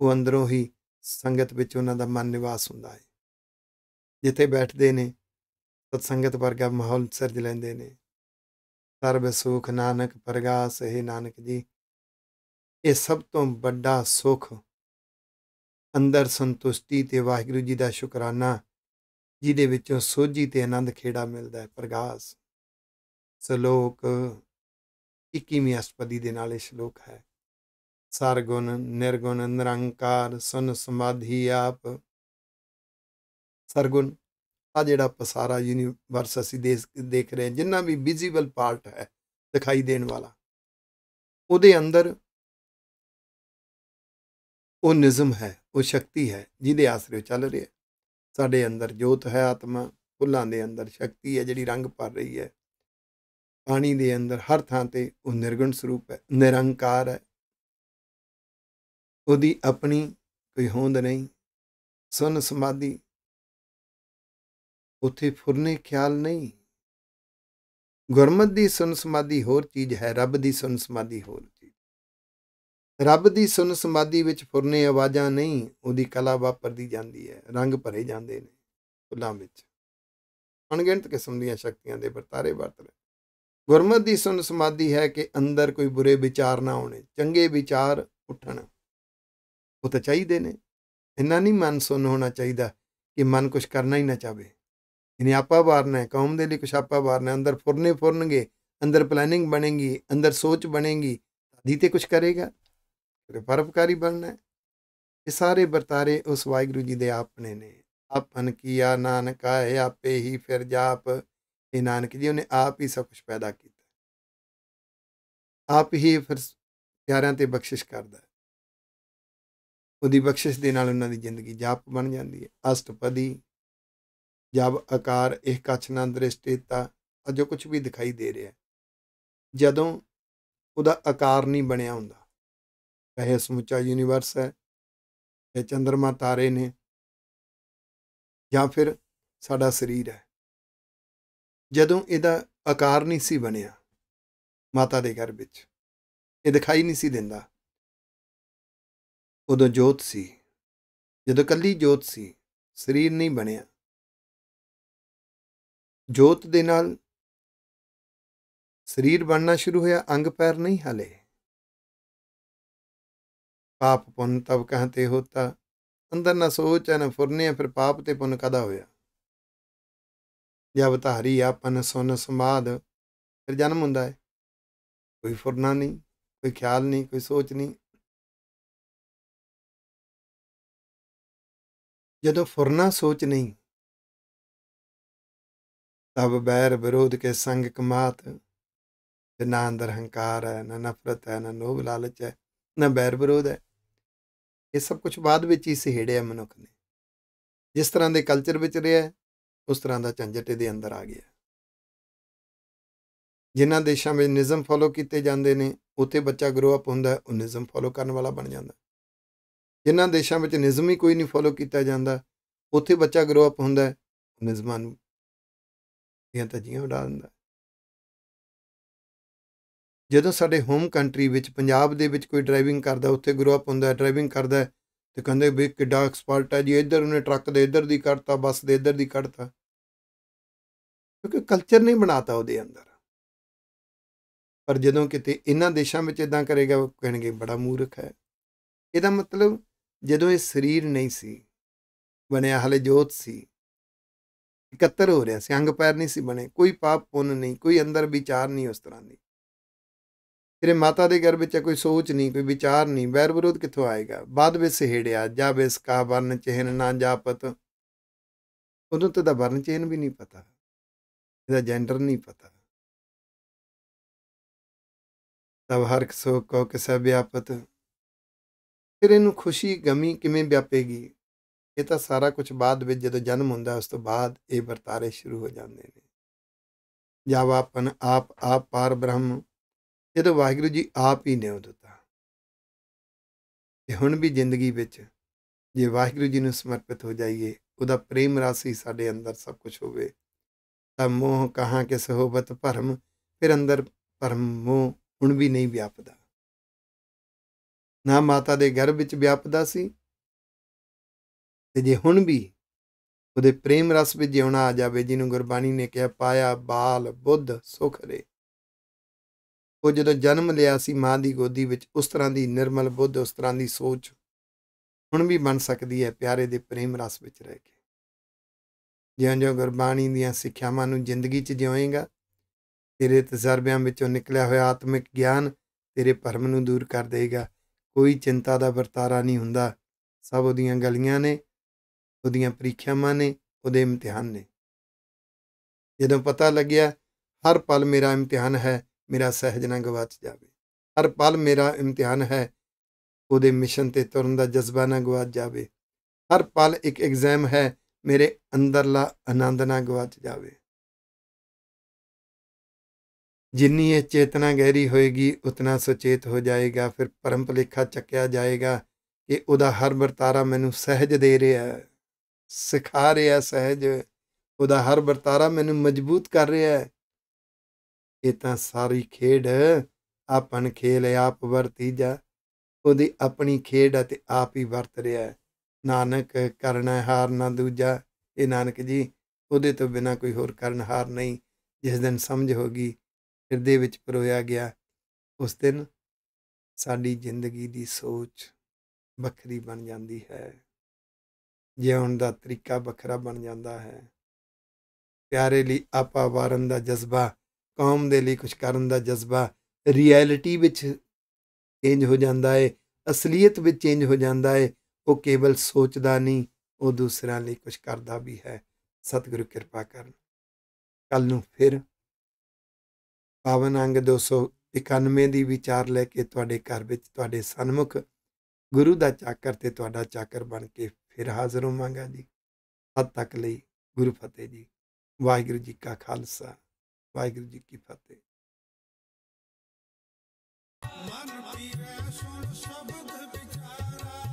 ਉਹ ਅੰਦਰੋਂ ਹੀ ਸੰਗਤ ਵਿੱਚ ਉਹਨਾਂ ਦਾ ਮਨ ਨਿਵਾਸ ਹੁੰਦਾ ਹੈ ਜਿੱਥੇ ਬੈਠਦੇ ਨੇ ਸਤ ਸੰਗਤ ਵਰਗਾ ਮਾਹੌਲ ਸਿਰਜ ਲੈਂਦੇ ਨੇ ਸਰਬ ਸੁਖ ਨਾਨਕ ਪ੍ਰਗਾਸ ਹੈ ਨਾਨਕ ਜੀ ਇਹ ਸਭ ਤੋਂ ਵੱਡਾ ਸੁਖ ਅੰਦਰ ਸੰਤੁਸ਼ਟੀ ਤੇ ਵਾਹਿਗੁਰੂ ਜੀ ਦਾ ਸ਼ੁਕਰਾਨਾ ਜਿਹਦੇ ਵਿੱਚੋਂ ਸੋਝੀ ਤੇ ਆਨੰਦ ਖੇੜਾ ਮਿਲਦਾ ਹੈ ਪ੍ਰਗਾਸ ਸ਼ਲੋਕ 21ਵੀਂ ਅਸ਼ਪਦੀ ਦੇ ਨਾਲ ਇਹ ਸ਼ਲੋਕ ਹੈ ਸਰਗੁਣ ਨਿਰਗੁਣ ਨਿਰੰਕਾਰ ਸੁਨ ਸਮਾਧੀ ਆਪ ਸਰਗੁਣ ਆ ਜਿਹੜਾ ਪਸਾਰਾ ਯੂਨੀਵਰਸ ਅਸੀਂ ਦੇਖ ਰਹੇ ਜਿੰਨਾ ਵੀ ਵਿਜ਼ੀਬਲ ਪਾਰਟ ਹੈ ਦਿਖਾਈ ਦੇਣ ਵਾਲਾ ਉਹਦੇ ਅੰਦਰ ਉਹ ਨਿਜ਼ਮ ਹੈ ਉਹ ਸ਼ਕਤੀ ਹੈ ਜਿਹਦੇ ਆਸਰੇ ਚੱਲ ਰਿਹਾ ਸਾਡੇ ਅੰਦਰ ਜੋਤ ਹੈ ਆਤਮਾ ਫੁੱਲਾਂ ਦੇ ਅੰਦਰ ਸ਼ਕਤੀ ਹੈ ਜਿਹੜੀ ਰੰਗ ਭਰ ਰਹੀ ਹੈ ਪਾਣੀ ਦੇ ਅੰਦਰ ਹਰ ਥਾਂ ਤੇ ਉਹ ਨਿਰਗੁਣ ਸਰੂਪ ਹੈ ਨਿਰੰਕਾਰ ਹੈ ਉਹਦੀ ਆਪਣੀ ਕੋਈ ਹੋਂਦ ਨਹੀਂ ਸੁਨ ਸਮਾਧੀ ਉਥੇ ਫੁਰਨੇ ਖਿਆਲ ਨਹੀਂ ਗੁਰਮਤ ਦੀ ਸੁਨ ਹੋਰ ਚੀਜ਼ ਹੈ ਰੱਬ ਦੀ ਸੁਨ ਹੋਰ ਰੱਬ ਦੀ ਸੁਨ ਸਮਾਧੀ ਵਿੱਚ ਫੁਰਨੇ ਆਵਾਜ਼ਾਂ ਨਹੀਂ ਉਹਦੀ ਕਲਾ ਵਾਪਰਦੀ ਜਾਂਦੀ ਹੈ ਰੰਗ ਭਰੇ ਜਾਂਦੇ ਨੇ ਫੁੱਲਾਂ ਵਿੱਚ ਅਣਗਿਣਤ ਕਿਸਮ ਦੀਆਂ ਸ਼ਕਤੀਆਂ ਦੇ ਵਰਤਾਰੇ ਵਰਤ ਰਹੇ ਗੁਰਮਤ ਦੀ ਸੁਨ ਸਮਾਧੀ ਹੈ ਕਿ ਅੰਦਰ ਕੋਈ ਬੁਰੇ ਵਿਚਾਰ ਨਾ ਆਉਣੇ ਚੰਗੇ ਵਿਚਾਰ ਉੱਠਣ ਉਹ ਤਾਂ ਚਾਹੀਦੇ ਨੇ ਇੰਨਾ ਨਹੀਂ ਮਨ ਸੁਨ ਹੋਣਾ ਚਾਹੀਦਾ ਕਿ ਮਨ ਕੁਝ ਕਰਨਾ ਹੀ ਨਾ ਚਾਵੇ ਇਹਨੇ ਆਪਾ ਵਾਰਨਾ ਹੈ ਕੌਮ ਦੇ ਲਈ ਕੁਝ ਆਪਾ ਵਾਰਨਾ ਅੰਦਰ ਫੁਰਨੇ ਫੁਰਨਗੇ ਅੰਦਰ ਪਲੈਨਿੰਗ ਬਣੇਗੀ ਅੰਦਰ ਸੋਚ ਬਣੇਗੀ ਦੀਤੇ ਤੇ ਕੁਝ ਕਰੇਗਾ ਫਿਰ ਪਰਪਕਾਰੀ ਬਣਨਾ ਹੈ ਇਹ ਸਾਰੇ ਵਰਤਾਰੇ ਉਸ ਵਾਹਿਗੁਰੂ ਜੀ ਦੇ ਆਪਣੇ ਨੇ ਆਪਨ ਕੀਆ ਨਾਨਕ ਆਏ ਆਪੇ ਹੀ ਫਿਰ ਜਾਪ ਇਹ ਨਾਨਕ ਜੀ ਉਹਨੇ ਆਪ ਹੀ ਸਭ ਕੁਝ ਪੈਦਾ ਕੀਤਾ ਆਪ ਹੀ ਫਿਰ ਪਿਆਰਿਆਂ ਤੇ ਬਖਸ਼ਿਸ਼ ਕਰਦਾ ਉਹਦੀ ਬਖਸ਼ਿਸ਼ ਦੇ ਨਾਲ ਉਹਨਾਂ ਦੀ ਜ਼ਿੰਦਗੀ ਜਾਪ ਬਣ ਜਾਂਦੀ ਹੈ ਅਸ਼ਟਪਦੀ ਜਬ ਆਕਾਰ ਇਹ ਨੰਦ ਦ੍ਰਿਸ਼ਟੇਤਾ ਅਜੋ ਕੁਝ ਵੀ ਦਿਖਾਈ ਦੇ ਰਿਹਾ ਜਦੋਂ ਉਹਦਾ ਆਕਾਰ ਨਹੀਂ ਬਣਿਆ ਹੁੰਦਾ ਇਹ ਸਮੁੱਚਾ ਯੂਨੀਵਰਸ ਹੈ ਇਹ ਚੰ드ਰਮਾ ਤਾਰੇ ਨੇ ਜਾਂ ਫਿਰ ਸਾਡਾ ਸਰੀਰ ਹੈ ਜਦੋਂ ਇਹਦਾ ਆਕਾਰ ਨਹੀਂ ਸੀ ਬਣਿਆ ਮਾਤਾ ਦੇ ਘਰ ਵਿੱਚ ਇਹ ਦਿਖਾਈ ਨਹੀਂ ਸੀ ਦਿੰਦਾ ਉਦੋਂ ਜੋਤ ਸੀ ਜਦੋਂ ਕੱਲੀ ਜੋਤ ਸੀ ਸਰੀਰ ਨਹੀਂ ਬਣਿਆ ਜੋਤ ਦੇ ਨਾਲ ਸਰੀਰ ਬਣਨਾ ਸ਼ੁਰੂ ਹੋਇਆ ਅੰਗ ਪੈਰ ਨਹੀਂ ਹਲੇ ਪਾਪ ਪੁੰਨ ਤਬ ਕਹਤੇ ਹੋਤਾ ਅੰਦਰ ਨਾ ਸੋਚ ਨਾ ਫੁਰਨੇ ਫਿਰ ਪਾਪ ਤੇ ਪੁੰਨ ਕਦਾ ਹੋਇਆ ਜਬ ਧਾਰੀ ਆਪਨ ਸੁਨ ਸਮਾਦ ਫਿਰ ਜਨਮ ਹੁੰਦਾ ਹੈ ਕੋਈ ਫੁਰਨਾ ਨਹੀਂ ਕੋਈ ਖਿਆਲ ਨਹੀਂ ਕੋਈ ਸੋਚ ਨਹੀਂ ਜਦੋਂ ਫੁਰਨਾ ਸੋਚ ਨਹੀਂ ਤਬ ਬੈਰ ਵਿਰੋਧ ਕੇ ਸੰਗ ਕਮਾਤ ਨਾ ਅੰਦਰ ਹੰਕਾਰ ਹੈ ਨਾ ਨਫ਼ਰਤ ਹੈ ਨਾ ਲੋਭ ਲਾਲਚ ਹੈ ਨਾ ਬੈਰ ਵਿਰੋਧ ਹੈ ਇਹ ਸਭ ਕੁਝ ਬਾਅਦ ਵਿੱਚ ਹੀ ਸਹਿੜਿਆ ਮਨੁੱਖ ਨੇ ਜਿਸ ਤਰ੍ਹਾਂ ਦੇ ਕਲਚਰ ਵਿੱਚ ਰਿਹਾ ਉਸ ਤਰ੍ਹਾਂ ਦਾ ਝੰਜਟ ਇਹਦੇ ਅੰਦਰ ਆ ਗਿਆ ਜਿਨ੍ਹਾਂ ਦੇਸ਼ਾਂ ਵਿੱਚ ਨਿਜ਼ਮ ਫੋਲੋ ਕੀਤੇ ਜਾਂਦੇ ਨੇ ਉੱਥੇ ਬੱਚਾ ਗਰੋ ਅਪ ਹੁੰਦਾ ਉਹ ਨਿਜ਼ਮ ਫੋਲੋ ਕਰਨ ਵਾਲਾ ਬਣ ਜਾਂਦਾ ਜਿਨ੍ਹਾਂ ਦੇਸ਼ਾਂ ਵਿੱਚ ਨਿਜ਼ਮ ਹੀ ਕੋਈ ਨਹੀਂ ਫੋਲੋ ਕੀਤਾ ਜਾਂਦਾ ਉੱਥੇ ਬੱਚਾ ਗਰੋ ਅਪ ਹੁੰਦਾ ਨਿਜ਼ਮਾਂ ਨੂੰ ਤਾਂ ਤਜੀਆਂ ਉਡਾ ਦਿੰਦਾ ਜਦੋਂ ਸਾਡੇ ਹੋਮ ਕੰਟਰੀ ਵਿੱਚ ਪੰਜਾਬ ਦੇ ਵਿੱਚ ਕੋਈ ਡਰਾਈਵਿੰਗ ਕਰਦਾ ਉੱਥੇ ਗਰੋ ਅਪ ਹੁੰਦਾ ਡਰਾਈਵਿੰਗ ਕਰਦਾ ਤੇ ਕਹਿੰਦੇ ਵੀ ਕਿੱਡਾ ਐਕਸਪਰਟ ਹੈ ਜੀ ਇੱਧਰ ਉਹਨੇ ਟਰੱਕ ਦੇ ਇੱਧਰ ਦੀ ਕੱਢਤਾ ਬੱਸ ਦੇ ਇੱਧਰ ਦੀ ਕੱਢਤਾ ਕਿਉਂਕਿ ਕਲਚਰ ਨਹੀਂ ਬਣਾਤਾ ਉਹਦੇ ਅੰਦਰ ਪਰ ਜਦੋਂ ਕਿਤੇ ਇਹਨਾਂ ਦੇਸ਼ਾਂ ਵਿੱਚ ਇਦਾਂ ਕਰੇਗਾ ਉਹ ਕਹਿਣਗੇ ਬੜਾ ਮੂਰਖ ਹੈ ਇਹਦਾ ਮਤਲਬ ਜਦੋਂ ਇਹ ਸਰੀਰ ਨਹੀਂ ਸੀ ਬਣਿਆ ਹਲੇ ਜੋਤ ਸੀ ਇਕੱਤਰ ਹੋ ਰਿਹਾ ਸੀ ਅੰਗ ਪੈਰ ਨਹੀਂ ਸੀ ਬਣੇ ਕੋਈ ਪਾਪ ਪੁੰਨ ਨਹੀਂ ਕੋਈ ਅੰਦਰ ਵਿਚਾਰ ਨਹੀਂ ਉਸ ਤਰ੍ਹਾਂ ਦੀ ਤੇਰੇ ਮਾਤਾ ਦੇ ਗਰਭ ਵਿੱਚ ਕੋਈ ਸੋਚ ਨਹੀਂ ਕੋਈ ਵਿਚਾਰ ਨਹੀਂ ਵੈਰ ਵਿਰੋਧ ਕਿੱਥੋਂ ਆਏਗਾ ਬਾਦ ਵਿੱਚ ਸਹਿੜਿਆ ਜਾ ਬੇਸ ਕਾ ਵਰਨ ਚਿਹਨ ਨਾ ਜਾਪਤ ਉਹਨੂੰ ਤੇ ਦਾ ਵਰਨ ਚਿਹਨ ਵੀ ਨਹੀਂ ਪਤਾ ਇਹਦਾ ਜੈਂਡਰ ਨਹੀਂ ਪਤਾ ਤਬ ਹਰ ਕਿਸੋ ਕੋ ਕਿਸਾ ਵਿਆਪਤ ਫਿਰ ਇਹਨੂੰ ਖੁਸ਼ੀ ਗਮੀ ਕਿਵੇਂ ਵਿਆਪੇਗੀ ਇਹ ਤਾਂ ਸਾਰਾ ਕੁਝ ਬਾਅਦ ਵਿੱਚ ਜਦੋਂ ਜਨਮ ਹੁੰਦਾ ਉਸ ਤੋਂ ਬਾਅਦ ਇਹ ਵਰਤਾਰੇ ਸ਼ੁਰੂ ਹੋ ਜਾਂਦੇ ਨੇ ਜਾਵਾਪਨ ਆਪ ਆਪ ਪਰ ਬ੍ਰਹਮ ਇਹ ਤਾਂ ਵਾਹਿਗੁਰੂ ਜੀ ਆਪ ਹੀ ਨੇ ਉਹ ਦਿੱਤਾ ਤੇ ਹੁਣ ਵੀ ਜ਼ਿੰਦਗੀ ਵਿੱਚ ਜੇ ਵਾਹਿਗੁਰੂ ਜੀ ਨੂੰ ਸਮਰਪਿਤ ਹੋ ਜਾਈਏ ਉਹਦਾ ਪ੍ਰੇਮ ਰਾਸੀ ਸਾਡੇ ਅੰਦਰ ਸਭ ਕੁਝ ਹੋਵੇ ਤਾਂ ਮੋਹ ਕਹਾ ਕੇ ਸਹੋਬਤ ਭਰਮ ਫਿਰ ਅੰਦਰ ਭਰਮ ਮੋਹ ਹੁਣ ਵੀ ਨਹੀਂ ਵਿਆਪਦਾ ਨਾ ਮਾਤਾ ਦੇ ਗਰਭ ਵਿੱਚ ਵਿਆਪਦਾ ਸੀ ਤੇ ਜੇ ਹੁਣ ਵੀ ਉਹਦੇ ਪ੍ਰੇਮ ਰਸ ਵਿੱਚ ਜਿਉਣਾ ਆ ਜਾਵੇ ਜਿਹਨੂੰ ਗੁਰਬਾਣੀ ਨੇ ਕਿਹਾ ਪਾਇਆ ਬਾਲ ਬੁੱਧ ਸੁਖ ਰੇ ਉਹ ਜਦੋਂ ਜਨਮ ਲਿਆ ਸੀ ਮਾਂ ਦੀ ਗੋਦੀ ਵਿੱਚ ਉਸ ਤਰ੍ਹਾਂ ਦੀ ਨਿਰਮਲ ਬੁੱਧ ਉਸ ਤਰ੍ਹਾਂ ਦੀ ਸੋਚ ਹੁਣ ਵੀ ਬਣ ਸਕਦੀ ਹੈ ਪਿਆਰੇ ਦੇ ਪ੍ਰੇਮ ਰਸ ਵਿੱਚ ਰਹਿ ਕੇ ਜਿਉਂ-ਜਿਉਂ ਗੁਰਬਾਣੀ ਦੀਆਂ ਸਿੱਖਿਆਵਾਂ ਨੂੰ ਜ਼ਿੰਦਗੀ 'ਚ ਜਿਉਏਗਾ ਤੇਰੇ ਤਜਰਬਿਆਂ ਵਿੱਚੋਂ ਨਿਕਲਿਆ ਹੋਇਆ ਆਤਮਿਕ ਗਿਆਨ ਤੇਰੇ ਭਰਮ ਨੂੰ ਦੂਰ ਕਰ ਦੇਗਾ ਕੋਈ ਚਿੰਤਾ ਦਾ ਵਰਤਾਰਾ ਨਹੀਂ ਹੁੰਦਾ ਸਭ ਉਹਦੀਆਂ ਗਲੀਆਂ ਨੇ ਉਹਦੀਆਂ ਪ੍ਰੀਖਿਆਵਾਂ ਨੇ ਉਹਦੇ ਇਮਤਿਹਾਨ ਨੇ ਜਦੋਂ ਪਤਾ ਲੱਗਿਆ ਹਰ ਪਲ ਮੇਰਾ ਇਮਤਿਹਾਨ ਹੈ ਮੇਰਾ ਸਹਿਜ ਨਾ ਗਵਾਚ ਜਾਵੇ ਹਰ ਪਲ ਮੇਰਾ ਇਮਤਿਹਾਨ ਹੈ ਉਹਦੇ ਮਿਸ਼ਨ ਤੇ ਤੁਰਨ ਦਾ ਜਜ਼ਬਾ ਨਾ ਗਵਾਚ ਜਾਵੇ ਹਰ ਪਲ ਇੱਕ ਐਗਜ਼ਾਮ ਹੈ ਮੇਰੇ ਅੰਦਰਲਾ ਆਨੰਦ ਨਾ ਗਵਾਚ ਜਾਵੇ ਜਿੰਨੀ ਇਹ ਚੇਤਨਾ ਗਹਿਰੀ ਹੋਏਗੀ ਉਤਨਾ ਸੁਚੇਤ ਹੋ ਜਾਏਗਾ ਫਿਰ ਪਰਮ ਭਲੇਖਾ ਚੱਕਿਆ ਜਾਏਗਾ ਕਿ ਉਹਦਾ ਹਰ ਵਰਤਾਰਾ ਮੈਨੂੰ ਸਹਿਜ ਦੇ ਰਿਹਾ ਹੈ ਸਿਖਾ ਰਿਹਾ ਸਹਿਜ ਉਹਦਾ ਹਰ ਵਰਤਾਰਾ ਮੈਨੂੰ ਮਜ਼ਬੂਤ ਕਰ ਰਿਹਾ ਹੈ ਇਹ ਤਾਂ ਸਾਰੀ ਖੇਡ ਆਪਨ ਖੇਲ ਆਪ ਵਰਤੀ ਜਾ ਉਹਦੀ ਆਪਣੀ ਖੇਡ ਅਤੇ ਆਪ ਹੀ ਵਰਤ ਰਿਹਾ ਹੈ ਨਾਨਕ ਕਰਨਾ ਹਾਰ ਨਾ ਦੂਜਾ ਇਹ ਨਾਨਕ ਜੀ ਉਹਦੇ ਤੋਂ ਬਿਨਾ ਕੋਈ ਹੋਰ ਕਰਨ ਹਾਰ ਨਹੀਂ ਜਿਸ ਦਿਨ ਸਮਝ ਹੋ ਗਈ ਹਿਰਦੇ ਵਿੱਚ ਪਰੋਇਆ ਗਿਆ ਉਸ ਦਿਨ ਸਾਡੀ ਜ਼ਿੰਦਗੀ ਦੀ ਸੋਚ ਵੱਖਰੀ ਬਣ ਜਾਂਦੀ ਹੈ ਜਿਉਣ ਦਾ ਤਰੀਕਾ ਵੱਖਰਾ ਬਣ ਜਾਂਦਾ ਹੈ ਪਿਆਰੇ ਲਈ ਆਪਾ ਵਾਰਨ ਦਾ ਜਜ਼ਬਾ ਕੌਮ ਦੇ ਲਈ ਕੁਝ ਕਰਨ ਦਾ ਜਜ਼ਬਾ ਰਿਐਲਿਟੀ ਵਿੱਚ ਚੇਂਜ ਹੋ ਜਾਂਦਾ ਹੈ ਅਸਲੀਅਤ ਵਿੱਚ ਚੇਂਜ ਹੋ ਜਾਂਦਾ ਹੈ ਉਹ ਕੇਵਲ ਸੋਚਦਾ ਨਹੀਂ ਉਹ ਦੂਸਰਿਆਂ ਲਈ ਕੁਝ ਕਰਦਾ ਵੀ ਹੈ ਸਤਿਗੁਰੂ ਕਿਰਪਾ ਕਰਨ ਕੱਲ ਨੂੰ ਫਿਰ ਪਾਵਨ ਅੰਗ 291 ਦੀ ਵਿਚਾਰ ਲੈ ਕੇ ਤੁਹਾਡੇ ਘਰ ਵਿੱਚ ਤੁਹਾਡੇ ਸਨਮੁਖ ਗੁਰੂ ਦਾ ਚਾਕਰ ਤੇ ਤੁਹਾਡਾ ਚਾਕਰ ਬਣ ਕੇ ਫਿਰ ਹਾਜ਼ਰ ਹੋਵਾਂਗਾ ਜੀ ਹੱਦ ਤੱਕ ਲਈ ਗੁਰੂ ਫਤਿਹ ਜੀ ਵਾਹਿਗੁਰੂ ਜੀ ਕਾ ਖਾਲਸਾ ਵਾਹਿਗੁਰੂ ਜੀ ਕੀ ਫਤਿਹ ਮਨ ਪੀਵੇ ਸੁਣ ਸ਼ਬਦ ਵਿਚਾਰਾ